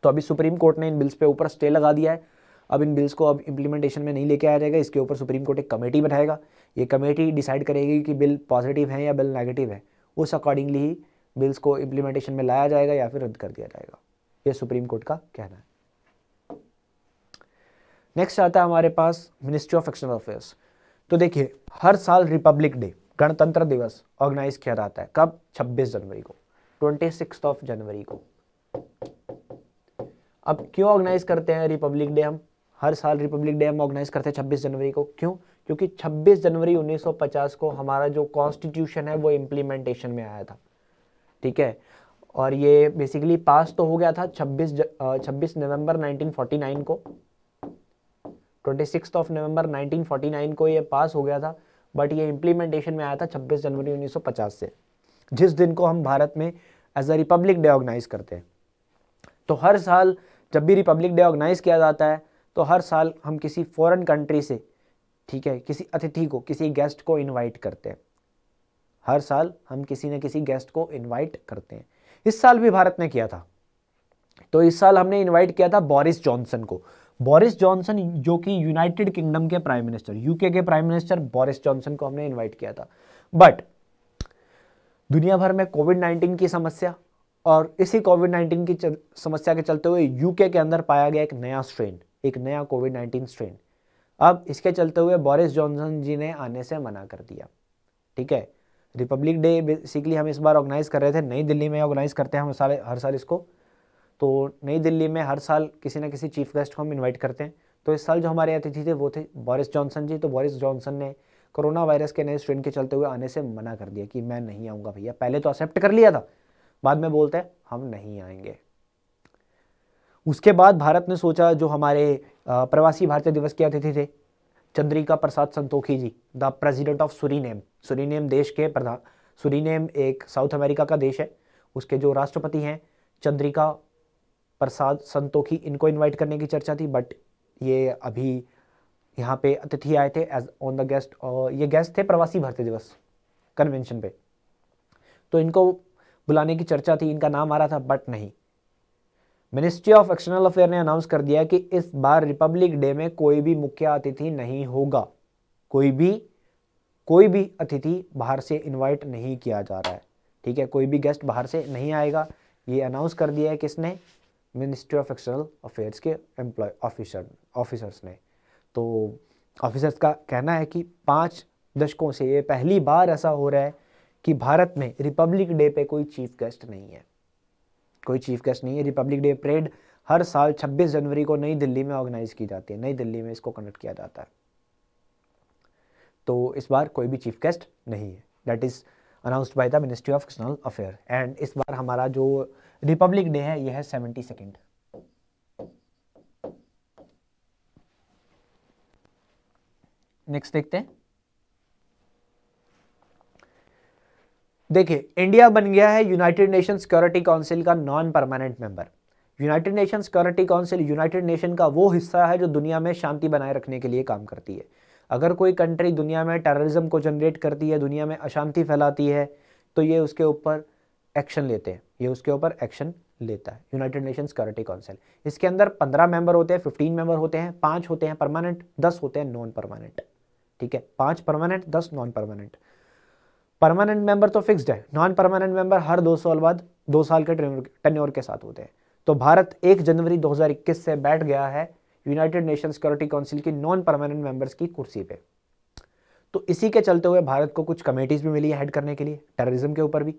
तो अभी सुप्रीम कोर्ट ने इन बिल्स पे ऊपर स्टे लगा दिया है अब इन बिल्स को अब इम्प्लीमेंटेशन में नहीं लेके आया जाएगा इसके ऊपर सुप्रीम कोर्ट एक कमेटी बैठाएगा ये कमेटी डिसाइड करेगी कि बिल पॉजिटिव है या बिल नेगेटिव है उस अकॉर्डिंगली ही बिल्स को इम्प्लीमेंटेशन में लाया जाएगा या फिर रद्द कर दिया जाएगा ये सुप्रीम कोर्ट का कहना है नेक्स्ट आता है हमारे पास मिनिस्ट्री ऑफ एक्सटर्नल अफेयर्स तो देखिए हर साल रिपब्लिक डे गणतंत्र दिवस ऑर्गेनाइज किया जाता है कब 26 जनवरी को ट्वेंटी सिक्स ऑफ जनवरी को अब क्यों ऑर्गेनाइज करते हैं रिपब्लिक डे हम हर साल रिपब्लिक डे हम ऑर्गेनाइज करते हैं छब्बीस जनवरी को क्यों क्योंकि 26 जनवरी 1950 को हमारा जो कॉन्स्टिट्यूशन है वो इम्प्लीमेंटेशन में आया था ठीक है और ये बेसिकली पास तो हो गया था 26 ज, नवंबर 1949 को 26 ऑफ नवंबर 1949 को ये पास हो गया था बट ये इम्प्लीमेंटेशन में आया था 26 जनवरी 1950 से जिस दिन को हम भारत में as a republic day organise करते हैं तो हर साल जब भी रिपब्लिक डे ऑर्गेनाइज किया जाता है तो हर साल हम किसी फॉरेन कंट्री से ठीक है किसी अतिथि को किसी गेस्ट को इनवाइट करते हैं हर साल हम किसी न किसी गेस्ट को इनवाइट करते हैं इस साल भी भारत ने किया था तो इस साल हमने इनवाइट किया था बोरिस जॉनसन को बोरिस जॉनसन जो कि यूनाइटेड किंगडम के प्राइम मिनिस्टर यूके के प्राइम मिनिस्टर बोरिस जॉनसन को हमने इन्वाइट किया था बट दुनिया भर में कोविड नाइन्टीन की समस्या और इसी कोविड नाइन्टीन की चल, समस्या के चलते हुए यूके के अंदर पाया गया एक नया स्ट्रेन एक नया कोविड नाइन्टीन स्ट्रेन अब इसके चलते हुए बोरिस जॉनसन जी ने आने से मना कर दिया ठीक है रिपब्लिक डे बेसिकली हम इस बार ऑर्गेनाइज कर रहे थे नई दिल्ली में ऑर्गेनाइज करते हैं हम साल हर साल इसको तो नई दिल्ली में हर साल किसी ना किसी चीफ गेस्ट को हम इन्वाइट करते हैं तो इस साल जो हमारे अतिथि थे वो थे बोरिस जॉनसन जी तो बोरिस जॉनसन ने कोरोना वायरस के नए स्ट्रेन के चलते हुए आने से मना कर दिया कि मैं नहीं आऊँगा भैया पहले तो एक्सेप्ट कर लिया था बाद में बोलते हैं हम नहीं आएंगे उसके बाद भारत ने सोचा जो हमारे प्रवासी भारतीय दिवस के अतिथि थे Chandrika Prasad Santokhi ji the president of Suriname Suriname देश के प्रधान सुरीनेम एक साउथ अमेरिका का देश है उसके जो राष्ट्रपति हैं चंद्रिका प्रसाद संतोखी इनको इनवाइट करने की चर्चा थी बट ये अभी यहाँ पे अतिथि आए थे एज ऑन द गेस्ट और ये गेस्ट थे प्रवासी भारतीय दिवस कन्वेंशन पे तो इनको बुलाने की चर्चा थी इनका नाम आ रहा था बट नहीं मिनिस्ट्री ऑफ एक्सटर्नल अफेयर ने अनाउंस कर दिया कि इस बार रिपब्लिक डे में कोई भी मुख्य अतिथि नहीं होगा कोई भी कोई भी अतिथि बाहर से इनवाइट नहीं किया जा रहा है ठीक है कोई भी गेस्ट बाहर से नहीं आएगा ये अनाउंस कर दिया है किसने मिनिस्ट्री ऑफ एक्सटर्नल अफेयर्स के एम्प्लॉय ऑफिसर ऑफिसर्स ने तो ऑफिसर्स का कहना है कि पाँच दशकों से ये पहली बार ऐसा हो रहा है कि भारत में रिपब्लिक डे पे कोई चीफ गेस्ट नहीं है कोई चीफ गेस्ट नहीं है रिपब्लिक डे परेड हर साल 26 जनवरी को नई दिल्ली में ऑर्गेनाइज की जाती है नई दिल्ली में इसको कंडक्ट किया जाता है तो इस बार कोई भी चीफ गेस्ट नहीं है that is announced by the ministry of external affair and इस बार हमारा जो रिपब्लिक डे है यह है सेवेंटी सेकेंड नेक्स्ट देखते हैं देखिए इंडिया बन गया है यूनाइटेड नेशन सिक्योरिटी काउंसिल का non permanent member United Nation Security Council United Nation का वो हिस्सा है जो दुनिया में शांति बनाए रखने के लिए काम करती है अगर कोई कंट्री दुनिया में टेररिज्म को जनरेट करती है दुनिया में अशांति फैलाती है तो ये उसके ऊपर एक्शन लेते हैं ये उसके ऊपर एक्शन लेता है यूनाइटेड नेशन सिक्योरिटी काउंसिल इसके अंदर पंद्रह मेंबर होते हैं फिफ्टीन मेंबर होते हैं पांच होते हैं परमानेंट दस होते हैं नॉन परमानेंट ठीक है पांच परमानेंट दस नॉन परमानेंट परमानेंट मेंबर तो फिक्स्ड है नॉन परमानेंट मेंबर हर दो साल बाद दो साल के टेन्योर के साथ होते हैं तो भारत एक जनवरी 2021 से बैठ गया है यूनाइटेड नेशन सिक्योरिटी काउंसिल की नॉन परमानेंट मेंबर्स की कुर्सी पे तो इसी के चलते हुए भारत को कुछ कमेटीज भी मिली है हेड करने के लिए टेररिज्म के ऊपर भी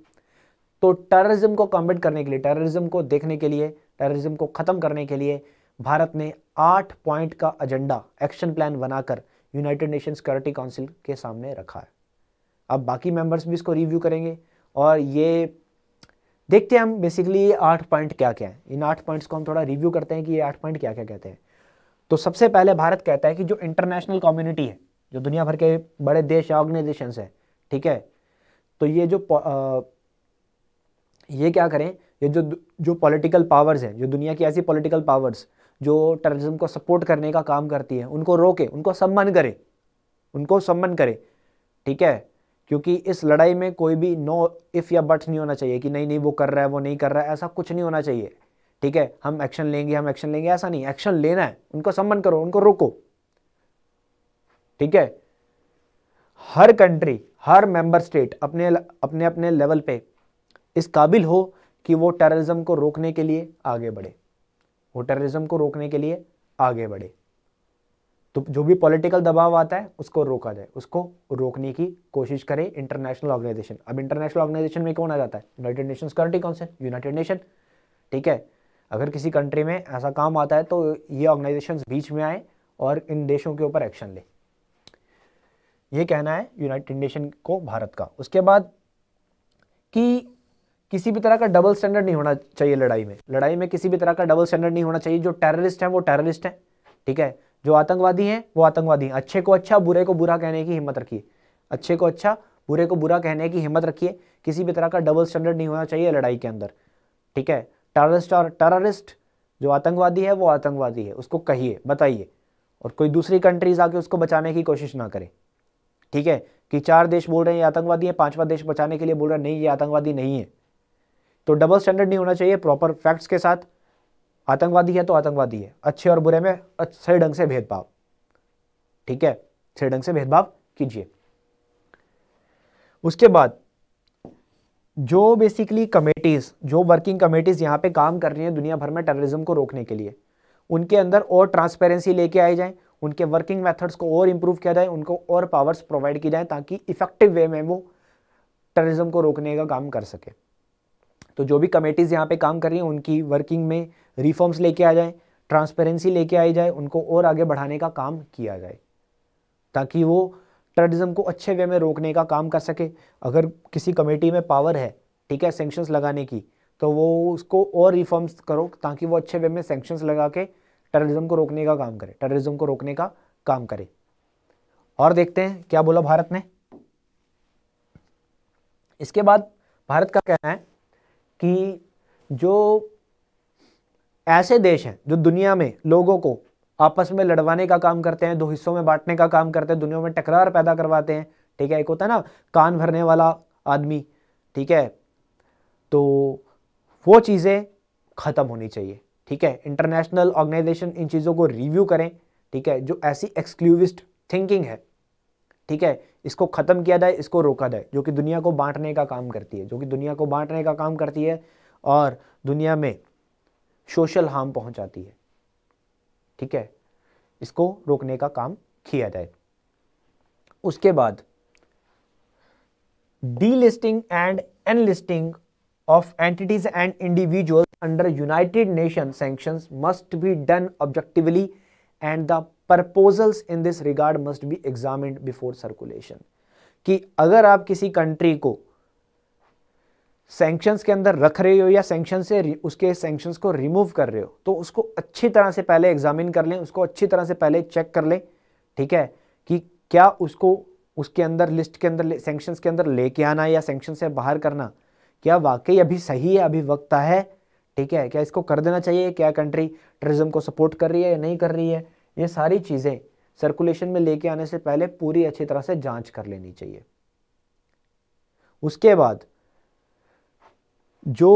तो टेररिज्म को कॉम्बेट करने के लिए टेररिज्म को देखने के लिए टेररिज्म को ख़त्म करने के लिए भारत ने आठ पॉइंट का एजेंडा एक्शन प्लान बनाकर यूनाइटेड नेशन सिक्योरिटी काउंसिल के सामने रखा है अब बाकी मेंबर्स भी इसको रिव्यू करेंगे और ये देखते हैं हम बेसिकली ये आठ पॉइंट क्या क्या है इन आठ पॉइंट्स को हम थोड़ा रिव्यू करते हैं कि ये आठ पॉइंट क्या क्या कहते हैं तो सबसे पहले भारत कहता है कि जो इंटरनेशनल कम्युनिटी है जो दुनिया भर के बड़े देश या ऑर्गेनाइजेशन है ठीक है तो ये जो ये क्या करें ये जो जो पॉलिटिकल पावर्स हैं जो दुनिया की ऐसी पॉलिटिकल पावर्स जो टेररिज्म को सपोर्ट करने का काम करती है उनको रोके उनको सम्मान करें उनको सम्मान करें ठीक है क्योंकि इस लड़ाई में कोई भी नो इफ़ या बट नहीं होना चाहिए कि नहीं नहीं वो कर रहा है वो नहीं कर रहा है ऐसा कुछ नहीं होना चाहिए ठीक है हम एक्शन लेंगे हम एक्शन लेंगे ऐसा नहीं एक्शन लेना है उनको सम्मान करो उनको रोको ठीक है हर कंट्री हर मेंबर स्टेट अपने अपने अपने लेवल पे इस काबिल हो कि वो टेररिज्म को रोकने के लिए आगे बढ़े वो टेररिज्म को रोकने के लिए आगे बढ़े तो जो भी पॉलिटिकल दबाव आता है उसको रोका जाए उसको रोकने की कोशिश करे इंटरनेशनल ऑर्गेनाइजेशन अब इंटरनेशनल ऑर्गेनाइजेशन में कौन आ जाता है United Nation Security Council United Nation ठीक है अगर किसी कंट्री में ऐसा काम आता है तो ये ऑर्गेनाइजेशन बीच में आए और इन देशों के ऊपर एक्शन ले ये कहना है यूनाइटेड नेशन को भारत का उसके बाद कि किसी भी तरह का डबल स्टैंडर्ड नहीं होना चाहिए लड़ाई में लड़ाई में किसी भी तरह का डबल स्टैंडर्ड नहीं होना चाहिए जो टेररिस्ट है वो टेररिस्ट है ठीक है जो आतंकवादी हैं वो आतंकवादी हैं अच्छे को अच्छा बुरे को बुरा कहने की हिम्मत रखिए अच्छे को अच्छा बुरे को बुरा कहने की हिम्मत रखिए किसी भी तरह का डबल स्टैंडर्ड नहीं होना चाहिए लड़ाई के अंदर ठीक है टेररिस्ट और टेररिस्ट जो आतंकवादी है वो आतंकवादी है उसको कहिए बताइए और कोई दूसरी कंट्रीज आके उसको बचाने की कोशिश ना करे ठीक है कि चार देश बोल रहे हैं ये आतंकवादी है पांचवा देश बचाने के लिए बोल रहे हैं नहीं ये आतंकवादी नहीं है तो डबल स्टैंडर्ड नहीं होना चाहिए प्रॉपर फैक्ट्स के साथ आतंकवादी है तो आतंकवादी है अच्छे और बुरे में सही ढंग से भेदभाव ठीक है सही ढंग से भेदभाव कीजिए उसके बाद जो बेसिकली कमेटीज़ जो वर्किंग कमेटीज़ यहां पे काम कर रही हैं दुनिया भर में टेररिज्म को रोकने के लिए उनके अंदर और ट्रांसपेरेंसी लेके आई जाए उनके वर्किंग मेथड्स को और इंप्रूव किया जाए उनको और पावर्स प्रोवाइड की जाए ताकि इफेक्टिव वे में वो टेररिज्म को रोकने का काम कर सके तो जो भी कमेटीज़ यहाँ पे काम कर रही हैं उनकी वर्किंग में रिफॉर्म्स लेके आ जाए ट्रांसपेरेंसी लेके आई जाए उनको और आगे बढ़ाने का काम किया जाए ताकि वो टेररिज्म को अच्छे वे में रोकने का काम कर सके अगर किसी कमेटी में पावर है ठीक है सेंक्शंस लगाने की तो वो उसको और रिफॉर्म्स करो ताकि वो अच्छे वे में सेंक्शंस लगा के टेररिज्म को रोकने का काम करे टेररिज्म को रोकने का काम करे और देखते हैं क्या बोला भारत ने इसके बाद भारत का कहना है कि जो ऐसे देश हैं जो दुनिया में लोगों को आपस में लड़वाने का काम करते हैं दो हिस्सों में बांटने का काम करते हैं दुनिया में टकरार पैदा करवाते हैं ठीक है एक होता है ना कान भरने वाला आदमी ठीक है तो वो चीज़ें ख़त्म होनी चाहिए ठीक है इंटरनेशनल ऑर्गेनाइजेशन इन चीज़ों को रिव्यू करें ठीक है जो ऐसी एक्सक्लूविस्ट थिंकिंग है ठीक है इसको ख़त्म किया जाए इसको रोका जाए जो कि दुनिया को बांटने का काम करती है जो कि दुनिया को बांटने का काम करती है और दुनिया में सोशल हार्म पहुंचाती है ठीक है इसको रोकने का काम किया जाए उसके बाद delisting and enlisting of entities and individual under United Nation sanction must be done objectively and the proposals in this regard must be examined before circulation कि अगर आप किसी कंट्री को सेंक्शंस के अंदर रख रहे हो या सेंक्शन से उसके सेंक्शन को रिमूव कर रहे हो तो उसको अच्छी तरह से पहले एग्जामिन कर लें उसको अच्छी तरह से पहले चेक कर लें ठीक है कि क्या उसको उसके अंदर लिस्ट के अंदर सेंक्शंस के अंदर लेके आना या सेंक्शन से बाहर करना क्या वाकई अभी सही है अभी वक्त है ठीक है क्या इसको कर देना चाहिए क्या कंट्री टूरिज्म को सपोर्ट कर रही है या नहीं कर रही है ये सारी चीज़ें सर्कुलेशन में लेके आने से पहले पूरी अच्छी तरह से जांच कर लेनी चाहिए उसके बाद जो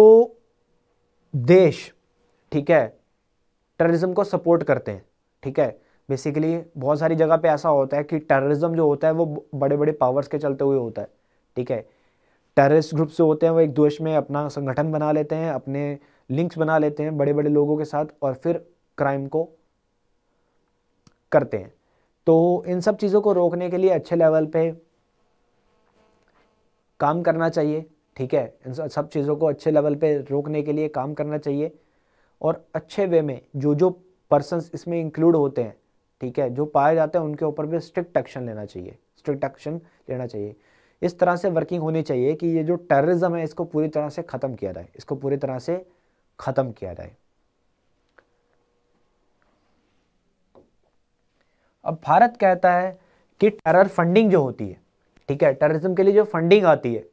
देश ठीक है टेररिज्म को सपोर्ट करते हैं ठीक है बेसिकली बहुत सारी जगह पे ऐसा होता है कि टेररिज्म जो होता है वो बड़े बड़े पावर्स के चलते हुए होता है ठीक है टेररिस्ट ग्रुप्स जो होते हैं वो एक देश में अपना संगठन बना लेते हैं अपने लिंक्स बना लेते हैं बड़े बड़े लोगों के साथ और फिर क्राइम को करते हैं तो इन सब चीज़ों को रोकने के लिए अच्छे लेवल पे काम करना चाहिए ठीक है इन सब चीज़ों को अच्छे लेवल पे रोकने के लिए काम करना चाहिए और अच्छे वे में जो जो पर्सनस इसमें इंक्लूड होते हैं ठीक है जो पाए जाते हैं उनके ऊपर भी स्ट्रिक्ट एक्शन लेना चाहिए स्ट्रिक्ट एक्शन लेना चाहिए इस तरह से वर्किंग होनी चाहिए कि ये जो टेररिज्म है इसको पूरी तरह से ख़त्म किया जाए इसको पूरी तरह से ख़त्म किया जाए अब भारत कहता है कि टेरर फंडिंग जो होती है ठीक है टेररिज्म के लिए जो फंडिंग आती है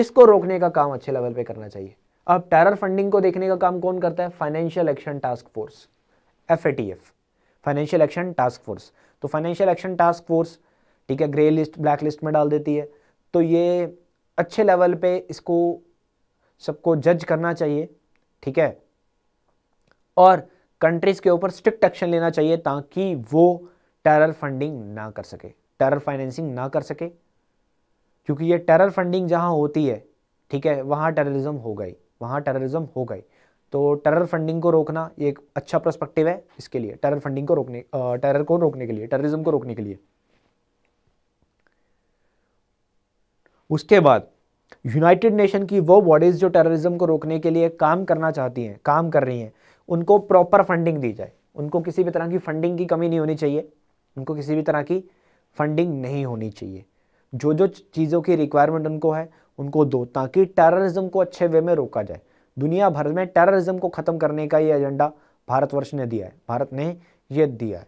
इसको रोकने का काम अच्छे लेवल पे करना चाहिए अब टेरर फंडिंग को देखने का काम कौन करता है financial action task force F financial action task force तो फाइनेंशियल एक्शन टास्क फोर्स ठीक है ग्रे लिस्ट ब्लैक लिस्ट में डाल देती है तो ये अच्छे लेवल पे इसको सबको जज करना चाहिए ठीक है और कंट्रीज़ के ऊपर स्ट्रिक्ट एक्शन लेना चाहिए ताकि वो टेरर फंडिंग ना कर सके टेरर फाइनेंसिंग ना कर सके क्योंकि ये टेरर फंडिंग जहां होती है ठीक है वहां टेररिज्म हो गई वहां टेररिज्म हो गई तो टेरर फंडिंग को रोकना ये एक अच्छा प्रस्पेक्टिव है इसके लिए टेरर फंडिंग को रोकने टेरर को रोकने के लिए टेररिज्म को रोकने के लिए उसके बाद यूनाइटेड नेशन की वो बॉडीज़ जो टेररिज्म को रोकने के लिए काम करना चाहती हैं काम कर रही हैं उनको प्रॉपर फंडिंग दी जाए उनको किसी भी तरह की फंडिंग की कमी नहीं होनी चाहिए उनको किसी भी तरह की फंडिंग नहीं होनी चाहिए जो जो चीज़ों की रिक्वायरमेंट उनको है उनको दो ताकि टेररिज्म को अच्छे वे में रोका जाए दुनिया भर में टेररिज्म को ख़त्म करने का ये एजेंडा भारतवर्ष ने दिया है भारत ने ये दिया है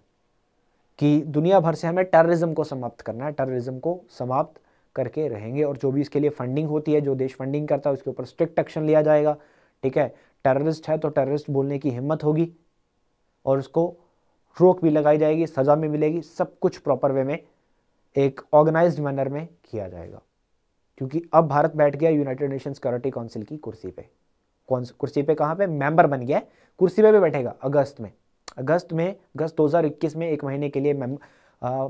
कि दुनिया भर से हमें टेररिज्म को समाप्त करना है टेररिज्म को समाप्त करके रहेंगे और जो भी इसके लिए फंडिंग होती है जो देश फंडिंग करता है उसके ऊपर स्ट्रिक्ट एक्शन लिया जाएगा ठीक है टेररिस्ट है तो टेररिस्ट बोलने की हिम्मत होगी और उसको रोक भी लगाई जाएगी सज़ा भी मिलेगी सब कुछ प्रॉपर वे में एक ऑर्गेनाइज्ड मैनर में किया जाएगा क्योंकि अब भारत बैठ गया यूनाइटेड नेशन सिक्योरिटी काउंसिल की कुर्सी पे कौन कुर्सी पे कहाँ पे मेंबर बन गया कुर्सी पे भी बैठेगा अगस्त में अगस्त में अगस्त 2021 में एक महीने के लिए आ,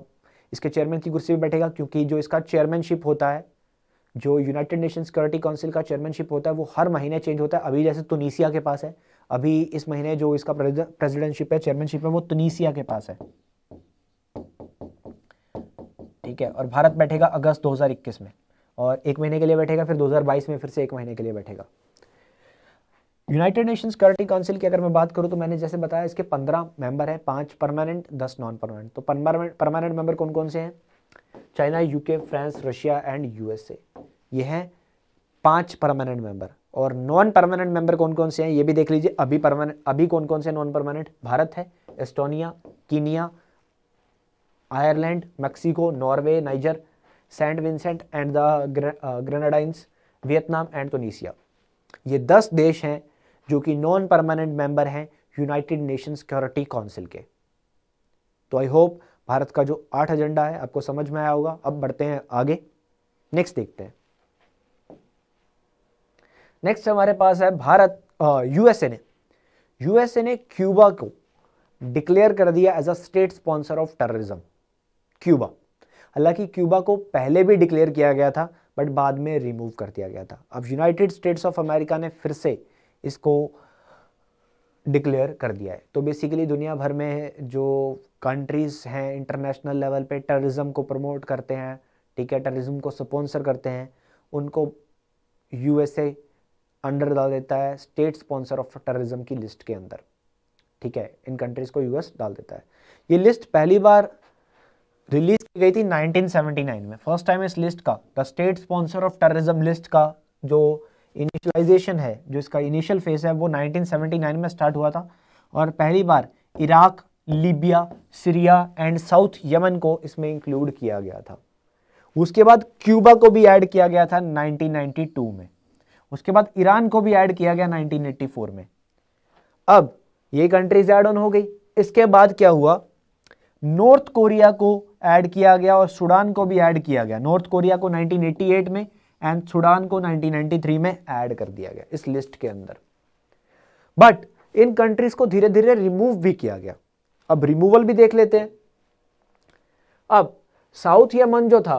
इसके चेयरमैन की कुर्सी पे बैठेगा क्योंकि जो इसका चेयरमैनशिप होता है जो यूनाइटेड नेशन सिक्योरिटी काउंसिल का चेयरमैनशिप होता है वो हर महीने चेंज होता है अभी जैसे तुनिसिया के पास है अभी इस महीने जो इसका प्रेसिडेंटशिप है चेयरमैनशिप है वो तुनिसिया के पास है ठीक है और भारत बैठेगा अगस्त 2021 में और एक महीने के लिए बैठेगा फिर 2022 में फिर से एक महीने के लिए बैठेगा यूनाइटेड नेशन सिक्योरिटी काउंसिल की अगर मैं बात करूं तो मैंने जैसे बताया इसके पंद्रह मेंबर है पांच परमानेंट दस नॉन परमानेंट तो परमानेंट परमानेंट मेंबर कौन कौन से हैं China UK France Russia and USA ये हैं पांच परमानेंट मेंबर और नॉन परमानेंट मेंबर कौन कौन से हैं ये भी देख लीजिए अभी परमानेंट अभी कौन कौन से नॉन परमानेंट भारत है Estonia Kenya Ireland Mexico Norway Niger Saint Vincent and the Grenadines Vietnam and Tunisia ये दस देश हैं जो कि नॉन परमानेंट मेंबर हैं यूनाइटेड नेशन सिक्योरिटी काउंसिल के तो आई होप भारत का जो आठ एजेंडा है आपको समझ में आया होगा अब बढ़ते हैं आगे नेक्स्ट देखते हैं नेक्स्ट हमारे पास है भारत यूएसए ने यूएसए ने क्यूबा को डिक्लेयर कर दिया as a state sponsor of terrorism Cuba हालांकि क्यूबा को पहले भी डिक्लेयर किया गया था बट बाद में रिमूव कर दिया गया था अब यूनाइटेड स्टेट्स ऑफ अमेरिका ने फिर से इसको डिक्लेयर कर दिया है तो बेसिकली दुनिया भर में जो कंट्रीज़ हैं इंटरनेशनल लेवल पे टेररिज्म को प्रमोट करते हैं ठीक है टेररिज्म को स्पॉन्सर करते हैं उनको यूएसए अंडर डाल देता है स्टेट स्पॉन्सर ऑफ टेररिज्म की लिस्ट के अंदर ठीक है इन कंट्रीज को यूएस डाल देता है ये लिस्ट पहली बार रिलीज की गई थी 1979 में फर्स्ट टाइम इस लिस्ट का the state sponsor of terrorism list का जो इनिशियलाइजेशन है जो इसका इनिशियल फेज है वो 1979 में स्टार्ट हुआ था और पहली बार Iraq Libya Syria and South Yemen को इसमें इंक्लूड किया गया था उसके बाद क्यूबा को भी ऐड किया गया था 1992 में उसके बाद ईरान को भी ऐड किया गया 1984 में अब ये कंट्रीज ऐड ऑन हो गई इसके बाद क्या हुआ नॉर्थ कोरिया को ऐड किया गया और सूडान को भी ऐड किया गया नॉर्थ कोरिया को 1988 में एंड सूडान को 1993 में ऐड कर दिया गया इस लिस्ट के अंदर बट इन कंट्रीज को धीरे धीरे रिमूव भी किया गया अब रिमूवल भी देख लेते हैं अब साउथ यमन जो था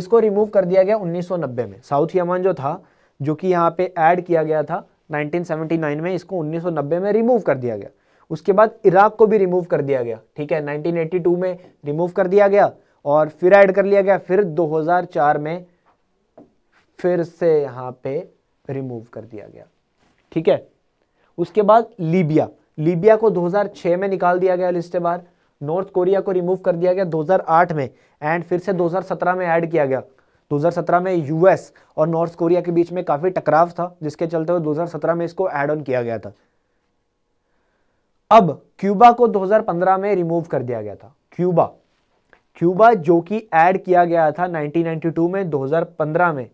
इसको रिमूव कर दिया गया 1990 में साउथ यमन जो था जो कि यहाँ पे ऐड किया गया था 1979 में इसको 1990 में रिमूव कर दिया गया उसके बाद इराक को भी रिमूव कर दिया गया ठीक है 1982 में रिमूव कर दिया गया और फिर ऐड कर लिया गया फिर 2004 में फिर से यहाँ पे रिमूव कर दिया गया ठीक है उसके बाद लीबिया लीबिया को 2006 में निकाल दिया गया लिस्ट बार नॉर्थ कोरिया को रिमूव कर दिया गया 2008 में एंड फिर से 2017 में ऐड किया गया 2017 में यूएस और नॉर्थ कोरिया के बीच में काफ़ी टकराव था जिसके चलते हुए 2017 में इसको एड ऑन किया गया था अब क्यूबा को 2015 में रिमूव कर दिया गया था क्यूबा क्यूबा जो कि ऐड किया गया था 1992 में 2015 में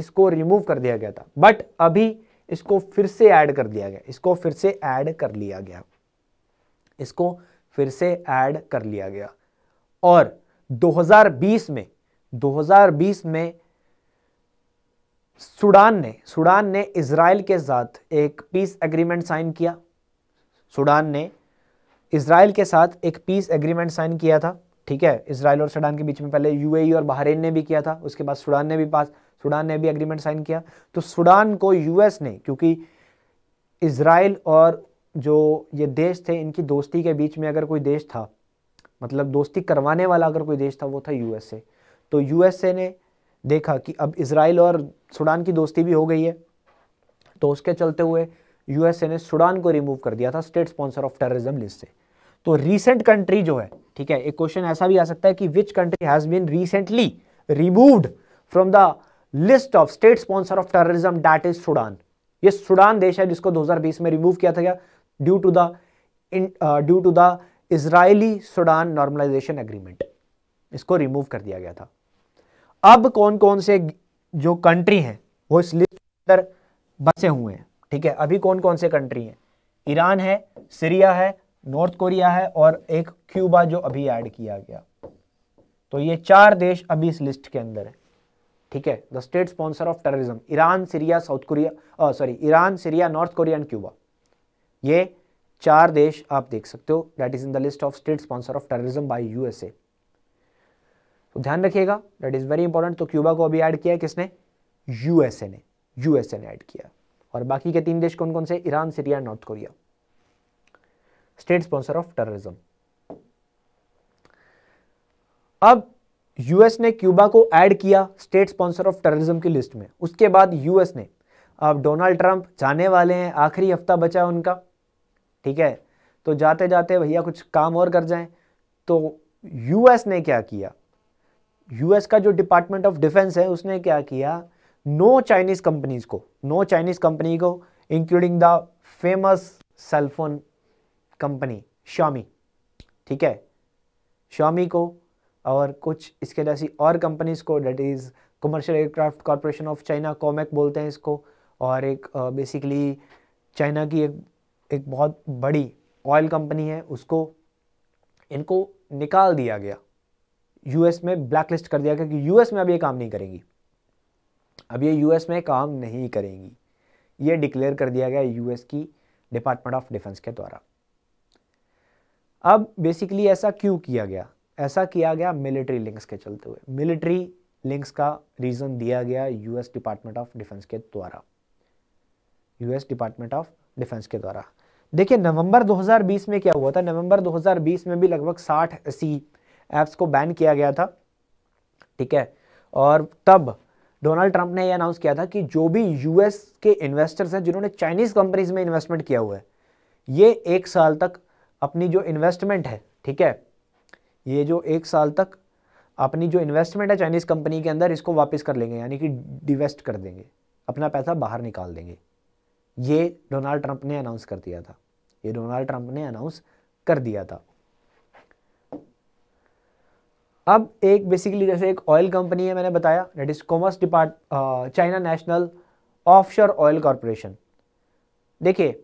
इसको रिमूव कर दिया गया था बट अभी इसको फिर से ऐड कर दिया गया इसको फिर से ऐड कर लिया गया इसको फिर से ऐड कर लिया गया और 2020 में 2020 में सूडान ने सूडान ने इसराइल के साथ एक पीस एग्रीमेंट साइन किया सूडान ने इसराइल के साथ एक पीस एग्रीमेंट साइन किया था ठीक है इसराइल और सूडान के बीच में पहले यूएई e और बहरीन ने भी किया था उसके बाद सूडान ने भी पास सूडान ने भी एग्रीमेंट साइन किया तो सूडान को यूएस ने क्योंकि इसराइल और जो ये देश थे इनकी दोस्ती के बीच में अगर कोई देश था मतलब दोस्ती करवाने वाला अगर कोई देश था वो था यूएसए तो यूएसए ने देखा कि अब इसराइल और सूडान की दोस्ती भी हो गई है तो उसके चलते हुए यूएसए ने सूडान को रिमूव कर दिया था state sponsor of terrorism list से तो रीसेंट कंट्री जो है ठीक है एक क्वेश्चन ऐसा भी आ सकता है कि which country has been recently removed from the list of state sponsor of terrorism that is Sudan ये सूडान देश है जिसको 2020 में रिमूव किया था गया due to the due to the Israeli Sudan normalisation agreement इसको रिमूव कर दिया गया था अब कौन कौन से जो कंट्री हैं वो इस लिस्ट के अंदर बसे हुए हैं ठीक है अभी कौन कौन से कंट्री हैं ईरान है सीरिया है नॉर्थ कोरिया है और एक क्यूबा जो अभी ऐड किया गया तो ये चार देश अभी इस लिस्ट के अंदर है ठीक है the state sponsor of terrorism Iran Syria South Korea sorry Iran Syria North Korea and Cuba ये चार देश आप देख सकते हो that is in the list of state sponsor of terrorism by USA तो ध्यान रखिएगा दैट इज़ वेरी इंपॉर्टेंट तो क्यूबा को अभी ऐड किया है किसने यूएसए ने यूएसए ने ऐड किया और बाकी के तीन देश कौन कौन से Iran Syria North Korea state sponsor of terrorism अब यूएस ने क्यूबा को ऐड किया स्टेट स्पॉन्सर ऑफ टेररिज्म की लिस्ट में उसके बाद यूएस ने अब डोनाल्ड ट्रंप जाने वाले हैं आखिरी हफ्ता बचा है उनका ठीक है तो जाते जाते भैया कुछ काम और कर जाएं तो यूएस ने क्या किया यूएस का जो डिपार्टमेंट ऑफ डिफेंस है उसने क्या किया नो चाइनीज कंपनीज को नो चाइनीज कंपनी को including the famous cellphone company Xiaomi ठीक है शॉमी को और कुछ इसके जैसी और कंपनीज को that is commercial aircraft corporation of China कॉमेक बोलते हैं इसको और एक बेसिकली uh, चाइना की एक एक बहुत बड़ी ऑयल कंपनी है उसको इनको निकाल दिया गया यूएस में ब्लैकलिस्ट कर दिया गया कि यूएस में अब ये काम नहीं करेंगी अब ये यूएस में काम नहीं करेंगी ये डिक्लेयर कर दिया गया यूएस की डिपार्टमेंट ऑफ डिफेंस के द्वारा अब बेसिकली ऐसा क्यों किया गया ऐसा किया गया मिलिट्री लिंक्स के चलते हुए मिलिट्री लिंक्स का रीज़न दिया गया यूएस डिपार्टमेंट ऑफ डिफेंस के द्वारा यूएस डिपार्टमेंट ऑफ डिफेंस के द्वारा देखिए नवंबर 2020 में क्या हुआ था नवंबर 2020 में भी लगभग 60 ऐसी ऐप्स को बैन किया गया था ठीक है और तब डोनाल्ड ट्रंप ने यह अनाउंस किया था कि जो भी यूएस के इन्वेस्टर्स हैं जिन्होंने चाइनीज़ कंपनीज में इन्वेस्टमेंट किया हुआ है ये एक साल तक अपनी जो इन्वेस्टमेंट है ठीक है ये जो एक साल तक अपनी जो इन्वेस्टमेंट है चाइनीज़ कंपनी के अंदर इसको वापस कर लेंगे यानी कि डिवेस्ट कर देंगे अपना पैसा बाहर निकाल देंगे ये डोनाल्ड ट्रंप ने अनाउंस कर दिया था ये डोनाल्ड ट्रंप ने अनाउंस कर दिया था अब एक बेसिकली जैसे एक ऑयल कंपनी है मैंने बताया that is commerce depart China national offshore oil corporation देखिए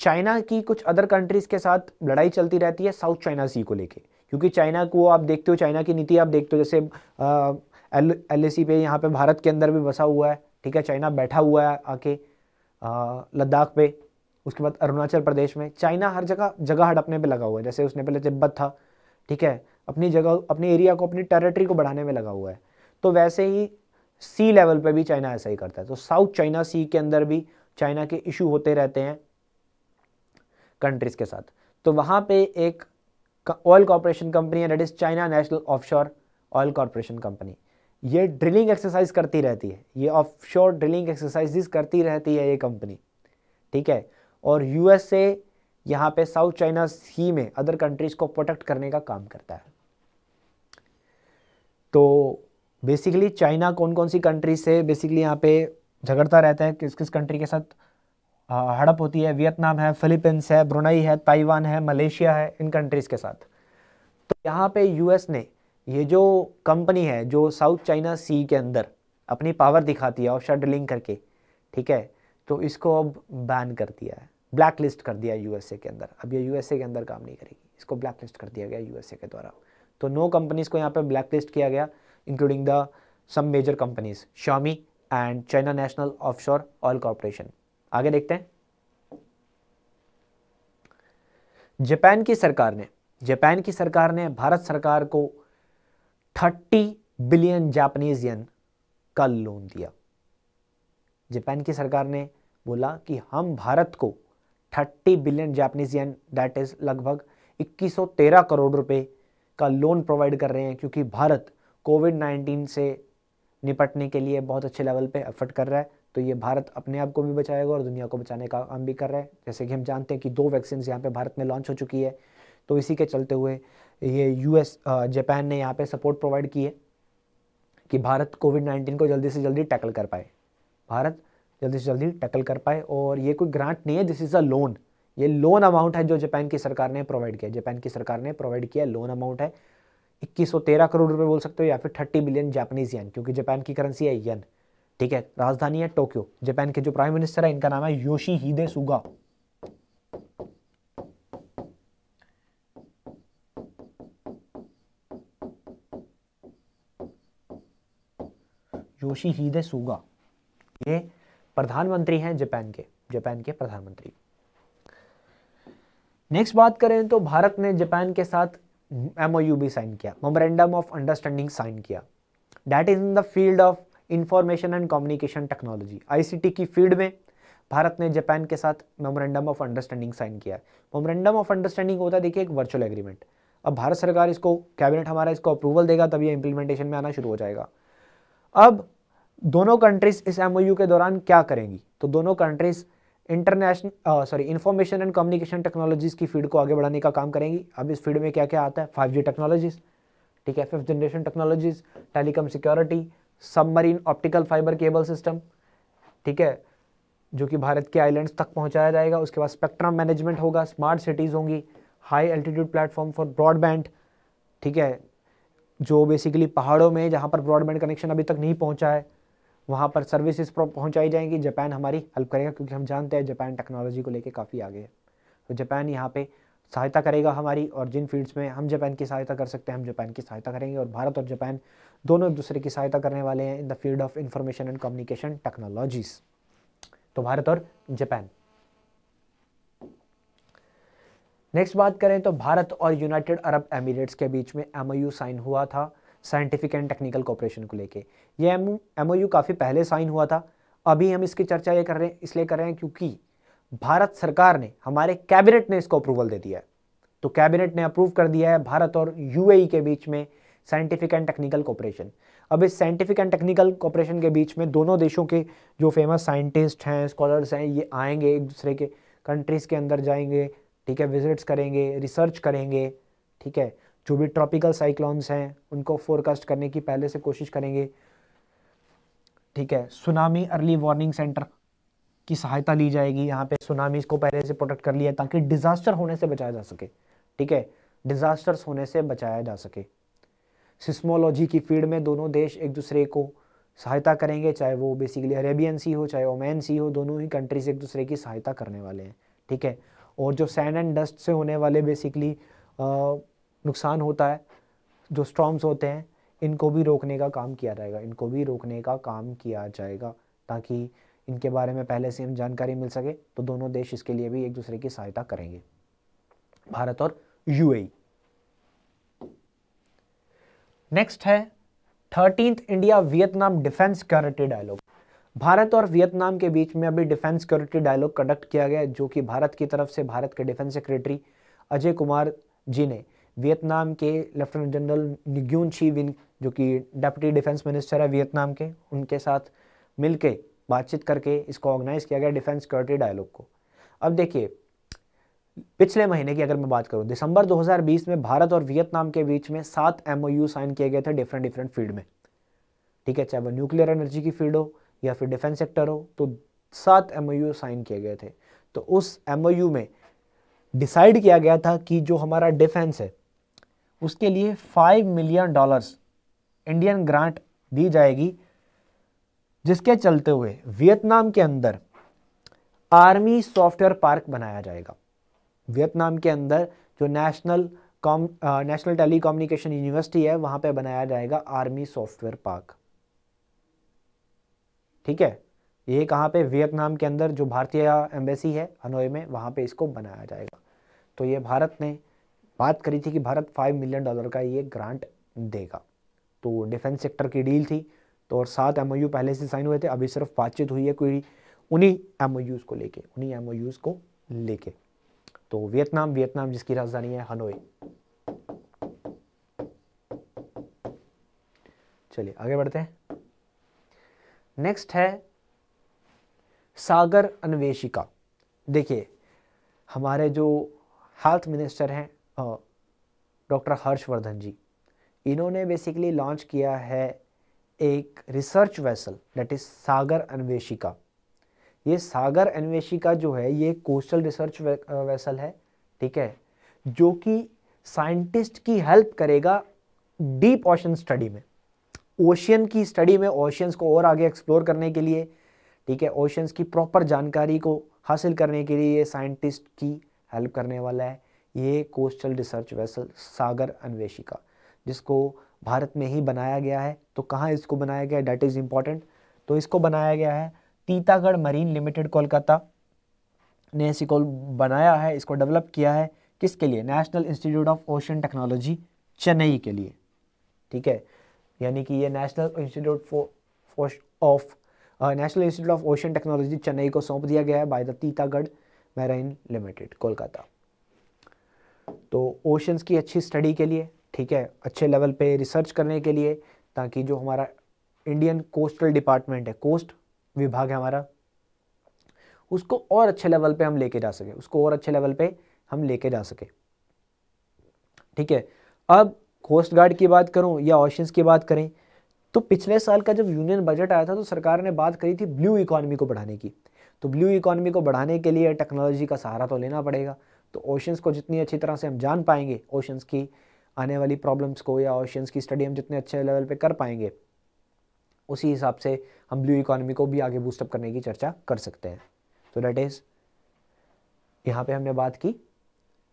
चाइना की कुछ अदर कंट्रीज़ के साथ लड़ाई चलती रहती है साउथ चाइना सी को लेके क्योंकि चाइना को आप देखते हो चाइना की नीति आप देखते हो जैसे एल uh, एल पे यहाँ पे भारत के अंदर भी बसा हुआ है ठीक है चाइना बैठा हुआ है आके uh, लद्दाख पे उसके बाद अरुणाचल प्रदेश में चाइना हर जगह जगह हड़पने पे लगा हुआ है जैसे उसने पहले तिब्बत था ठीक है अपनी जगह अपने एरिया को अपनी टेरिटरी को बढ़ाने में लगा हुआ है तो वैसे ही सी लेवल पर भी चाइना ऐसा ही करता है तो साउथ चाइना सी के अंदर भी चाइना के इशू होते रहते हैं कंट्रीज़ के साथ तो वहाँ पे एक ऑयल कॉरपोरेशन कंपनी है that is China national offshore oil corporation company ये ड्रिलिंग एक्सरसाइज करती रहती है ये ऑफशोर ड्रिलिंग एक्सरसाइज करती रहती है ये कंपनी ठीक है और यूएसए यहाँ पे साउथ चाइना सी में अदर कंट्रीज़ को प्रोटेक्ट करने का काम करता है तो बेसिकली चाइना कौन कौन सी कंट्री से बेसिकली यहाँ पे झगड़ता रहता है किस किस कंट्री के साथ हड़प होती है वियतनाम है फिलीपींस है ब्रुनई है ताइवान है मलेशिया है इन कंट्रीज़ के साथ तो यहाँ पे यूएस ने ये जो कंपनी है जो साउथ चाइना सी के अंदर अपनी पावर दिखाती है और शडलिंग करके ठीक है तो इसको अब बैन कर दिया है ब्लैक लिस्ट कर दिया यूएसए के अंदर अब ये यूएसए के अंदर काम नहीं करेगी इसको ब्लैक लिस्ट कर दिया गया यूएसए के द्वारा तो नो कंपनीज़ को यहाँ पे ब्लैक लिस्ट किया गया including the some major companies Xiaomi and China national offshore oil corporation आगे देखते हैं जापान की सरकार ने जापान की सरकार ने भारत सरकार को 30 बिलियन जापानीज यन का लोन दिया जापान की सरकार ने बोला कि हम भारत को 30 billion Japanese yen that is लगभग 2113 करोड़ रुपए का लोन प्रोवाइड कर रहे हैं क्योंकि भारत कोविड नाइन्टीन से निपटने के लिए बहुत अच्छे लेवल पे एफर्ट कर रहा है तो ये भारत अपने आप को भी बचाएगा और दुनिया को बचाने का काम भी कर रहा है जैसे कि हम जानते हैं कि दो वैक्सीन यहाँ पे भारत में लॉन्च हो चुकी है तो इसी के चलते हुए ये यूएस जापान ने यहाँ पे सपोर्ट प्रोवाइड की है कि भारत कोविड नाइन्टीन को जल्दी से जल्दी टैकल कर पाए भारत जल्दी से जल्दी टैकल कर पाए और ये कोई ग्रांट नहीं है दिस इज़ अ लोन ये लोन अमाउंट है जो जापान की सरकार ने प्रोवाइड किया जापान की सरकार ने प्रोवाइड किया लोन अमाउंट है तेरह करोड़ रुपए बोल सकते हो या फिर 30 बिलियन जापानीज येन क्योंकि जापान की करेंसी है येन ठीक है राजधानी है टोक्यो जापान के जो प्राइम मिनिस्टर है इनका नाम है योशी हिदे सुगा योशी हिदे सुगा ये प्रधानमंत्री हैं जापान के जापान के प्रधानमंत्री नेक्स्ट बात करें तो भारत ने जापान के साथ एम भी साइन किया मोमरेंडम ऑफ अंडरस्टैंडिंग साइन किया that is in the field of information and communication technology ICT की फील्ड में भारत ने जापान के साथ मेमोरेंडम ऑफ अंडरस्टैंडिंग साइन किया है मेमोरेंडम ऑफ अंडरस्टैंडिंग होता है देखिए एक वर्चुअल एग्रीमेंट अब भारत सरकार इसको कैबिनेट हमारा इसको अप्रूवल देगा तब ये इम्प्लीमेंटेशन में आना शुरू हो जाएगा अब दोनों कंट्रीज इस एम के दौरान क्या करेंगी तो दोनों countries international sorry information and communication technologies की फील्ड को आगे बढ़ाने का काम करेंगी अब इस फील्ड में क्या क्या आता है फाइव जी टेक्नोलॉजीज़ ठीक है fifth generation technologies telecom security submarine optical fibre cable system ठीक है जो कि भारत के आइलैंड्स तक पहुंचाया जाएगा उसके बाद स्पेक्ट्रम मैनेजमेंट होगा स्मार्ट सिटीज़ होंगी high altitude platform for broadband ठीक है जो बेसिकली पहाड़ों में जहाँ पर ब्रॉडबैंड कनेक्शन अभी तक नहीं पहुँचा है वहाँ पर सर्विसेज पहुँचाई जाएंगी जापान हमारी हेल्प करेगा क्योंकि हम जानते हैं जापान टेक्नोलॉजी को लेकर काफ़ी आगे है तो जापान यहाँ पे सहायता करेगा हमारी और जिन फील्ड्स में हम जापान की सहायता कर सकते हैं हम जापान की सहायता करेंगे और भारत और जापान दोनों एक दूसरे की सहायता करने वाले हैं in the field of information and communication technologies तो भारत और जापान नेक्स्ट बात करें तो भारत और यूनाइटेड अरब एमिरेट्स के बीच में एम साइन हुआ था साइंटिफिक एंड टेक्निकल कॉपरेशन को लेके ये एम एम काफ़ी पहले साइन हुआ था अभी हम इसकी चर्चा ये कर रहे हैं इसलिए कर रहे हैं क्योंकि भारत सरकार ने हमारे कैबिनेट ने इसको अप्रूवल दे दिया है तो कैबिनेट ने अप्रूव कर दिया है भारत और यू e के बीच में साइंटिफिक एंड टेक्निकल कॉपरेशन अब इस साइंटिफिक एंड टेक्निकल कॉपरेशन के बीच में दोनों देशों के जो फेमस साइंटिस्ट हैं स्कॉलर्स हैं ये आएंगे एक दूसरे के कंट्रीज़ के अंदर जाएंगे ठीक है विजिट्स करेंगे रिसर्च करेंगे ठीक है जो भी ट्रॉपिकल साइक्लोन्स हैं उनको फोरकास्ट करने की पहले से कोशिश करेंगे ठीक है सुनामी अर्ली वार्निंग सेंटर की सहायता ली जाएगी यहाँ पे सुनामी को पहले से प्रोटेक्ट कर लिया ताकि डिज़ास्टर होने से बचाया जा सके ठीक है डिज़ास्टर्स होने से बचाया जा सके सिस्मोलॉजी की फील्ड में दोनों देश एक दूसरे को सहायता करेंगे चाहे वो बेसिकली अरेबियन सी हो चाहे ओमैन सी हो दोनों ही कंट्रीज एक दूसरे की सहायता करने वाले हैं ठीक है और जो सैंड एंड डस्ट से होने वाले बेसिकली नुकसान होता है जो स्ट्रॉम्स होते हैं इनको भी रोकने का काम किया जाएगा इनको भी रोकने का काम किया जाएगा ताकि इनके बारे में पहले से हम जानकारी मिल सके तो दोनों देश इसके लिए भी एक दूसरे की सहायता करेंगे भारत और यूएई नेक्स्ट e। है thirteenth India Vietnam defence security dialogue Bharat और वियतनाम के बीच में अभी डिफेंस सिक्योरिटी डायलॉग कंडक्ट किया गया जो कि भारत की तरफ से भारत के डिफेंस सेक्रेटरी अजय कुमार जी ने वियतनाम के लेफ्टिनेंट जनरल निग्यून छी विन जो कि डेप्टी डिफेंस मिनिस्टर है वियतनाम के उनके साथ मिल बातचीत करके इसको ऑर्गेनाइज़ किया गया डिफेंस सिक्योरिटी डायलॉग को अब देखिए पिछले महीने की अगर मैं बात करूं दिसंबर 2020 में भारत और वियतनाम के बीच में सात एमओयू साइन किए गए थे डिफरेंट डिफरेंट फील्ड में ठीक है चाहे वो न्यूक्लियर एनर्जी की फील्ड हो या फिर डिफेंस सेक्टर हो तो सात एमओयू साइन किए गए थे तो उस एमओयू में डिसाइड किया गया था कि जो हमारा डिफेंस है उसके लिए five million dollars Indian grant दी जाएगी जिसके चलते हुए वियतनाम के अंदर आर्मी सॉफ्टवेयर पार्क बनाया जाएगा वियतनाम के अंदर जो national com national tele university है वहां पे बनाया जाएगा आर्मी सॉफ्टवेयर पार्क ठीक है ये कहाँ पे वियतनाम के अंदर जो भारतीय एम्बेसी है हनोई में वहां पे इसको बनाया जाएगा तो ये भारत ने बात करी थी कि भारत फाइव मिलियन डॉलर का ये ग्रांट देगा तो डिफेंस सेक्टर की डील थी तो और सात एम पहले से साइन हुए थे अभी सिर्फ बातचीत हुई है कोई उन्हीं एम को लेके उन्हीं एम को लेके तो वियतनाम वियतनाम जिसकी राजधानी है हनोई चलिए आगे बढ़ते हैं नेक्स्ट है सागर अन्वेषिका देखिए हमारे जो हेल्थ मिनिस्टर हैं डॉक्टर हर्षवर्धन जी इन्होंने बेसिकली लॉन्च किया है एक research vessel that is Sagar Anveshika ये सागर अन्वेषिका जो है ये कोस्टल रिसर्च वेसल है ठीक है जो कि साइंटिस्ट की हेल्प करेगा डीप ओशन स्टडी में ओशियन की स्टडी में ओशियंस को और आगे एक्सप्लोर करने के लिए ठीक है ओशियंस की प्रॉपर जानकारी को हासिल करने के लिए ये साइंटिस्ट की हेल्प करने वाला है ये coastal research vessel Sagar Anveshika जिसको भारत में ही बनाया गया है तो कहाँ इसको बनाया गया है डेट इज़ इम्पॉर्टेंट तो इसको बनाया गया है तीतागढ़ मरीन लिमिटेड कोलकाता ने को बनाया है इसको डेवलप किया है किसके लिए national institute of ocean technology Chennai के लिए ठीक है यानी कि ये national institute for of national institute of ocean technology Chennai को सौंप दिया गया है by the Titagarh marine limited Kolkata तो ओशंस की अच्छी स्टडी के लिए ठीक है अच्छे लेवल पे रिसर्च करने के लिए ताकि जो हमारा इंडियन कोस्टल डिपार्टमेंट है कोस्ट विभाग है हमारा उसको और अच्छे लेवल पे हम लेके जा सके उसको और अच्छे लेवल पे हम लेके जा सके ठीक है अब कोस्ट गार्ड की बात करूं या ऑशंस की बात करें तो पिछले साल का जब यूनियन बजट आया था तो सरकार ने बात करी थी ब्लू इकोनॉमी को बढ़ाने की तो ब्लू इकोनॉमी को बढ़ाने के लिए टेक्नोलॉजी का सहारा तो लेना पड़ेगा तो ओशंस को जितनी अच्छी तरह से हम जान पाएंगे ओशंस की आने वाली प्रॉब्लम्स को या ओशंस की स्टडी हम जितने अच्छे लेवल पे कर पाएंगे उसी हिसाब से हम ब्लू इकोनॉमी को भी आगे बूस्टअप करने की चर्चा कर सकते हैं तो डेट इज़ यहाँ पे हमने बात की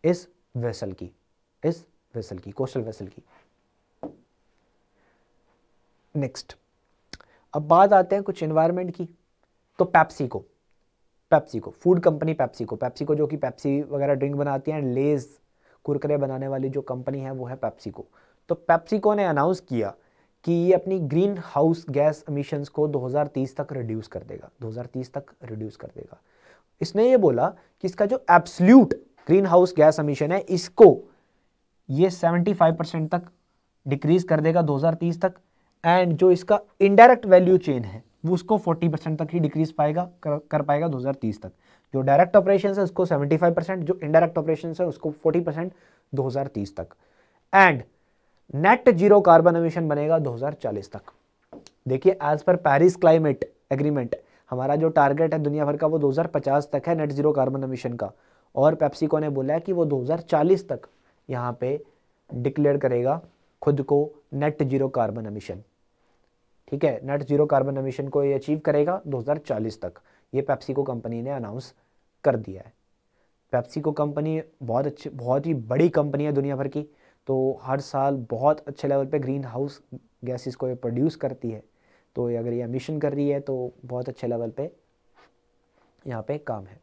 इस वेसल की इस वेसल की कोस्टल वेसल की नेक्स्ट अब बात आते हैं कुछ एनवायरमेंट की तो Pepsi PepsiCo PepsiCo food company PepsiCo PepsiCo जो कि पैप्सी वगैरह ड्रिंक बनाती है लेज कुरकरे बनाने वाली जो कंपनी है वो है पेप्सी को तो पैप्सिको ने अनाउंस किया कि ये अपनी ग्रीन हाउस गैस अमीशंस को 2030 तक रिड्यूस कर देगा 2030 तक रिड्यूस कर देगा इसने ये बोला कि इसका जो absolute greenhouse gas emission है इसको ये 75 परसेंट तक डिक्रीज कर देगा 2030 तक एंड जो इसका इनडायरेक्ट वैल्यू चेन है वो उसको 40 परसेंट तक ही डिक्रीज पाएगा कर, कर पाएगा 2030 तक जो डायरेक्ट ऑपरेशन है उसको 75 परसेंट जो इनडायरेक्ट ऑपरेशन है उसको 40 परसेंट दो तक and net zero carbon emission बनेगा 2040 तक देखिए as per Paris climate agreement हमारा जो टारगेट है दुनिया भर का वो 2050 तक है नेट जीरो कार्बन एमिशन का और पेप्सिको ने बोला है कि वो 2040 तक यहाँ पे डिक्लेयर करेगा खुद को नेट जीरो कार्बन एमिशन ठीक है नेट जीरो कार्बन एमिशन को ये अचीव करेगा 2040 तक ये पेप्सिको कंपनी ने अनाउंस कर दिया है पेप्सिको कंपनी बहुत अच्छी बहुत ही बड़ी कंपनी है दुनिया भर की तो हर साल बहुत अच्छे लेवल पे ग्रीन हाउस गैसेस को ये प्रोड्यूस करती है तो अगर ये एमिशन कर रही है तो बहुत अच्छे लेवल पर यहाँ पर काम है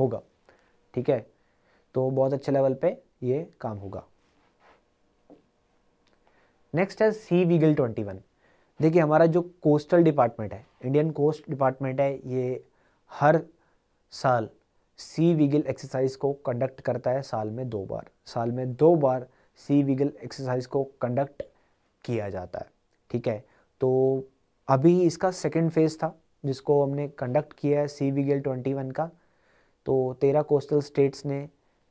होगा ठीक है तो बहुत अच्छे लेवल पे ये काम होगा नेक्स्ट है सी वीगल ट्वेंटी वन देखिए हमारा जो कोस्टल डिपार्टमेंट है इंडियन कोस्ट डिपार्टमेंट है ये हर साल सी विगल एक्सरसाइज को कंडक्ट करता है साल में दो बार साल में दो बार सी विगल एक्सरसाइज को कंडक्ट किया जाता है ठीक है तो अभी इसका सेकेंड फेज़ था जिसको हमने कंडक्ट किया है सी विगल ट्वेंटी वन का तो तेरह कोस्टल स्टेट्स ने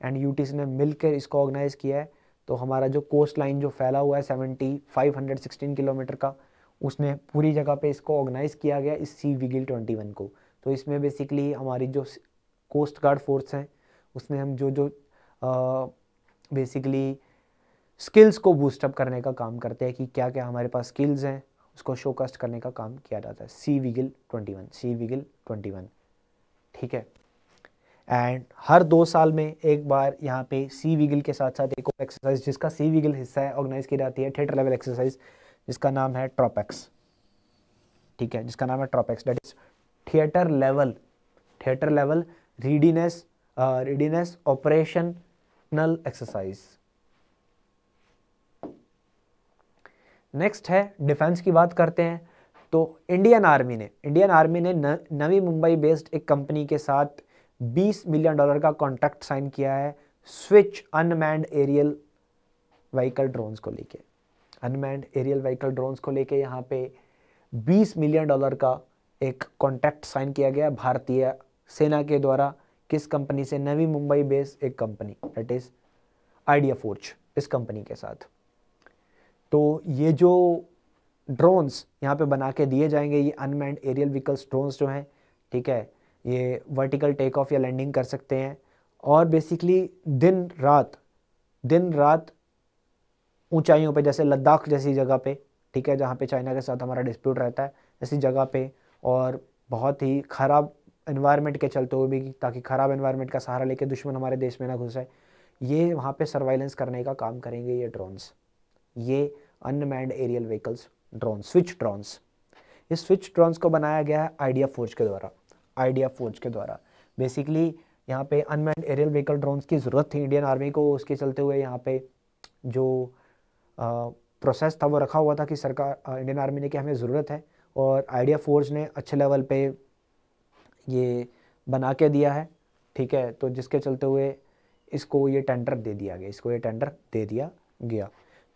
एंड यूटीज ने मिलकर इसको ऑर्गेनाइज़ किया है तो हमारा जो कोस्ट लाइन जो फैला हुआ है seventy five hundred sixteen kilometre का उसने पूरी जगह पे इसको ऑर्गेनाइज़ किया गया इस सी विगिल ट्वेंटी वन को तो इसमें बेसिकली हमारी जो कोस्ट गार्ड फोर्स हैं उसमें हम जो जो बेसिकली स्किल्स को बूस्टअप करने का काम करते हैं कि क्या क्या हमारे पास स्किल्स हैं उसको शोकास्ट करने का काम किया जाता है sea vigil twenty one sea vigil twenty one ठीक है एंड हर दो साल में एक बार यहाँ पे सी विगिल के साथ साथ एक एक्सरसाइज जिसका सी विगिल हिस्सा है ऑर्गेनाइज की जाती है थिएटर लेवल एक्सरसाइज जिसका नाम है ट्रॉपेक्स ठीक है जिसका नाम है TROPEX that is theatre level theatre level readiness readiness operational exercise next है डिफेंस की बात करते हैं तो इंडियन आर्मी ने इंडियन आर्मी ने नवी मुंबई बेस्ड एक कंपनी के साथ 20 मिलियन डॉलर का कॉन्ट्रैक्ट साइन किया है switch unmanned aerial vehicle drones को लेके अनमैंड एरियल व्हीकल ड्रोन्स को लेके यहाँ पे 20 मिलियन डॉलर का एक कॉन्ट्रैक्ट साइन किया गया भारतीय सेना के द्वारा किस कंपनी से नवी मुंबई बेस्ड एक company that is ideaForge इस कंपनी के साथ तो ये जो ड्रोन्स यहाँ पे बना के दिए जाएंगे ये अनमैंड एरियल व्हीकल्स ड्रोन्स जो हैं ठीक है ये वर्टिकल टेक ऑफ या लैंडिंग कर सकते हैं और बेसिकली दिन रात दिन रात ऊंचाइयों पे जैसे लद्दाख जैसी जगह पे ठीक है जहाँ पे चाइना के साथ हमारा डिस्प्यूट रहता है ऐसी जगह पे और बहुत ही ख़राब इन्वायरमेंट के चलते हुए भी ताकि ख़राब इन्वायरमेंट का सहारा लेके दुश्मन हमारे देश में ना घुसे ये वहाँ पे सर्वाइलेंस करने का काम करेंगे ये ड्रोन्स ये unmanned aerial vehicles drone switch drones इस स्विच ड्रोन्स को बनाया गया है आइडिया फोर्ज के द्वारा आइडिया फोर्ज के द्वारा बेसिकली यहाँ पे अनमैंड एरियल व्हीकल ड्रोन्स की ज़रूरत थी इंडियन आर्मी को उसके चलते हुए यहाँ पे जो प्रोसेस था वो रखा हुआ था कि सरकार इंडियन आर्मी ने कि हमें ज़रूरत है और आइडिया फोर्स ने अच्छे लेवल पे ये बना के दिया है ठीक है तो जिसके चलते हुए इसको ये टेंडर दे दिया गया इसको ये टेंडर दे दिया गया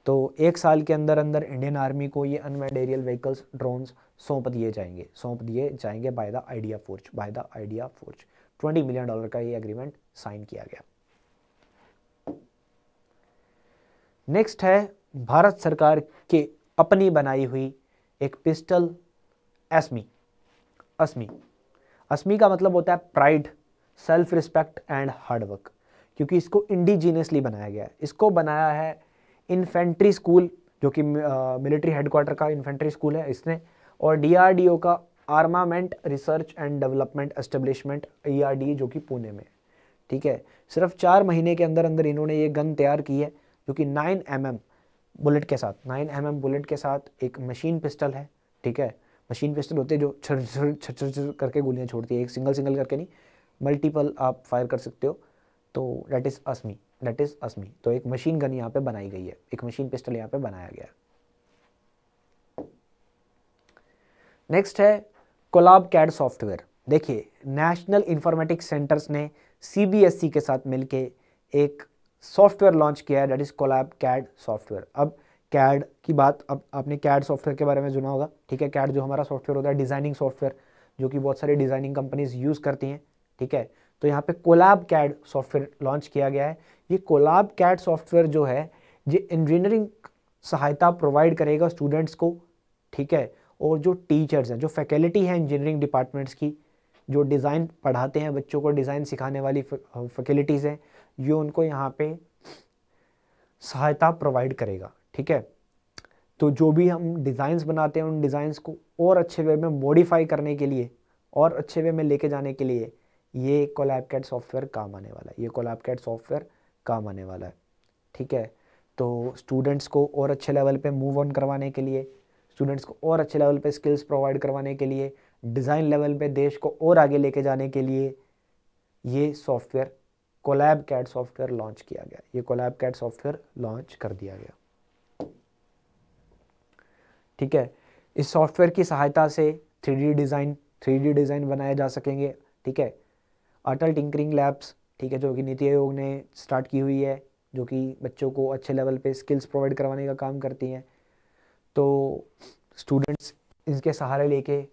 तो एक साल के अंदर अंदर इंडियन आर्मी को ये अनमेड एरियल व्हीकल्स ड्रोन्स सौंप दिए जाएंगे सौंप दिए जाएंगे by the ideaForge by the ideaForge twenty million dollar का ये एग्रीमेंट साइन किया गया नेक्स्ट है भारत सरकार के अपनी बनाई हुई एक पिस्टल एसमी असमी असमी का मतलब होता है pride self respect and hard work क्योंकि इसको इंडिजीनियसली बनाया गया है इसको बनाया है इन्फेंट्री स्कूल जो कि मिलिट्री हेडक्वार्टर का इन्फेंट्री स्कूल है इसने और डीआरडीओ का armament research and development establishment ई जो कि पुणे में ठीक है सिर्फ चार महीने के अंदर अंदर इन्होंने ये गन तैयार की है जो कि नाइन एम mm, बुलेट के साथ नाइन एम एम बुलेट के साथ एक मशीन पिस्टल है ठीक है मशीन पिस्टल होते हैं जो छर छर छर छर छर करके गोलियाँ छोड़ती है एक सिंगल सिंगल करके नहीं मल्टीपल आप फायर कर सकते हो तो that is Asmi that is Asmi तो एक मशीन गन यहाँ पे बनाई गई है एक मशीन पिस्टल यहाँ पे बनाया गया है नेक्स्ट है कोलाब कैड सॉफ्टवेयर देखिए नेशनल इंफॉर्मेटिक्स सेंटर्स ने सी e के साथ मिलकर एक सॉफ्टवेयर लॉन्च किया है that is CollabCAD software अब कैड की बात अब आपने कैड सॉफ्टवेयर के बारे में सुना होगा ठीक है कैड जो हमारा सॉफ्टवेयर होता है डिज़ाइनिंग सॉफ्टवेयर जो कि बहुत सारी डिज़ाइनिंग कंपनीज यूज़ करती हैं ठीक है तो यहाँ पे कोलाब कैड सॉफ्टवेयर लॉन्च किया गया है ये कोलाब कैड सॉफ्टवेयर जो है ये इंजीनियरिंग सहायता प्रोवाइड करेगा स्टूडेंट्स को ठीक है और जो टीचर्स हैं जो फैकल्टी हैं इंजीनियरिंग डिपार्टमेंट्स की जो डिज़ाइन पढ़ाते हैं बच्चों को डिज़ाइन सिखाने वाली फैकल्टीज़ हैं ये उनको यहाँ पे सहायता प्रोवाइड करेगा ठीक है तो जो भी हम डिज़ाइंस बनाते हैं उन डिज़ाइंस को और अच्छे वे में मॉडिफाई करने के लिए और अच्छे वे में लेके जाने के लिए ये कोलैबकैट सॉफ्टवेयर काम आने वाला है ये कोलैबकैट सॉफ्टवेयर काम आने वाला है ठीक है तो स्टूडेंट्स को और अच्छे लेवल पे मूव ऑन करवाने के लिए स्टूडेंट्स को और अच्छे लेवल पे स्किल्स प्रोवाइड करवाने के लिए डिज़ाइन लेवल पे देश को और आगे लेके जाने के लिए ये software CollabCAD software launch किया गया ये कोलैब कैट सॉफ्टवेयर लॉन्च कर दिया गया ठीक है इस सॉफ्टवेयर की सहायता से थ्री डिज़ाइन थ्री डिज़ाइन बनाए जा सकेंगे ठीक है अटल टिंकरिंग लैब्स ठीक है जो कि नीति आयोग ने स्टार्ट की हुई है जो कि बच्चों को अच्छे लेवल पे स्किल्स प्रोवाइड करवाने का काम करती हैं तो स्टूडेंट्स इसके सहारे लेके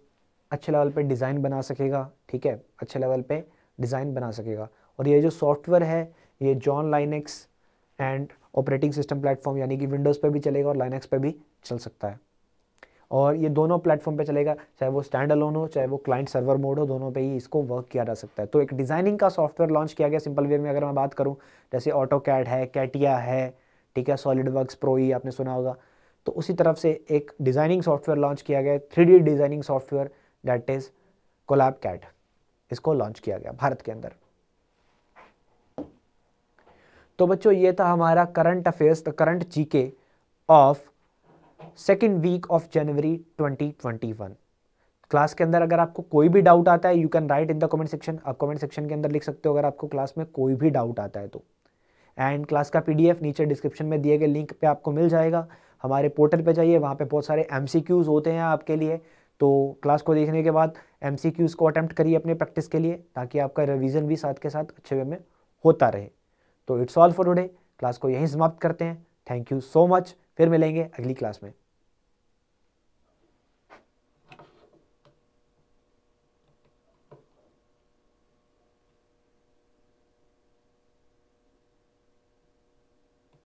अच्छे लेवल पे डिज़ाइन बना सकेगा ठीक है अच्छे लेवल पे डिज़ाइन बना सकेगा और ये जो सॉफ्टवेयर है ये GNU Linux and operating system platform यानी कि विंडोज़ पर भी चलेगा और लाइनेक्स पर भी चल सकता है और ये दोनों प्लेटफॉर्म पे चलेगा चाहे वो स्टैंड अलोन हो चाहे वो क्लाइंट सर्वर मोड हो दोनों पे ही इसको वर्क किया जा सकता है तो एक डिज़ाइनिंग का सॉफ्टवेयर लॉन्च किया गया सिंपल वे में अगर मैं बात करूँ जैसे ऑटो कैड है कैटिया है ठीक है सॉलिड वर्क प्रो ही आपने सुना होगा तो उसी तरफ से एक डिज़ाइनिंग सॉफ्टवेयर लॉन्च किया गया three designing software that is CollabCAD इसको लॉन्च किया गया भारत के अंदर तो बच्चों ये था हमारा current affairs the current GK of second week of January 2021 class के अंदर अगर आपको कोई भी डाउट आता है you can write in the comment section आप कमेंट सेक्शन के अंदर लिख सकते हो अगर आपको क्लास में कोई भी डाउट आता है तो एंड क्लास का पीडीएफ नीचे डिस्क्रिप्शन में दिए गए लिंक पे आपको मिल जाएगा हमारे पोर्टल पे जाइए वहाँ पे बहुत सारे एम होते हैं आपके लिए तो क्लास को देखने के बाद एम को अटैम्प्ट करिए अपने प्रैक्टिस के लिए ताकि आपका रिविज़न भी साथ के साथ अच्छे वे में होता रहे तो it's all for today class को यहीं समाप्त करते हैं थैंक यू सो मच फिर मिलेंगे अगली क्लास में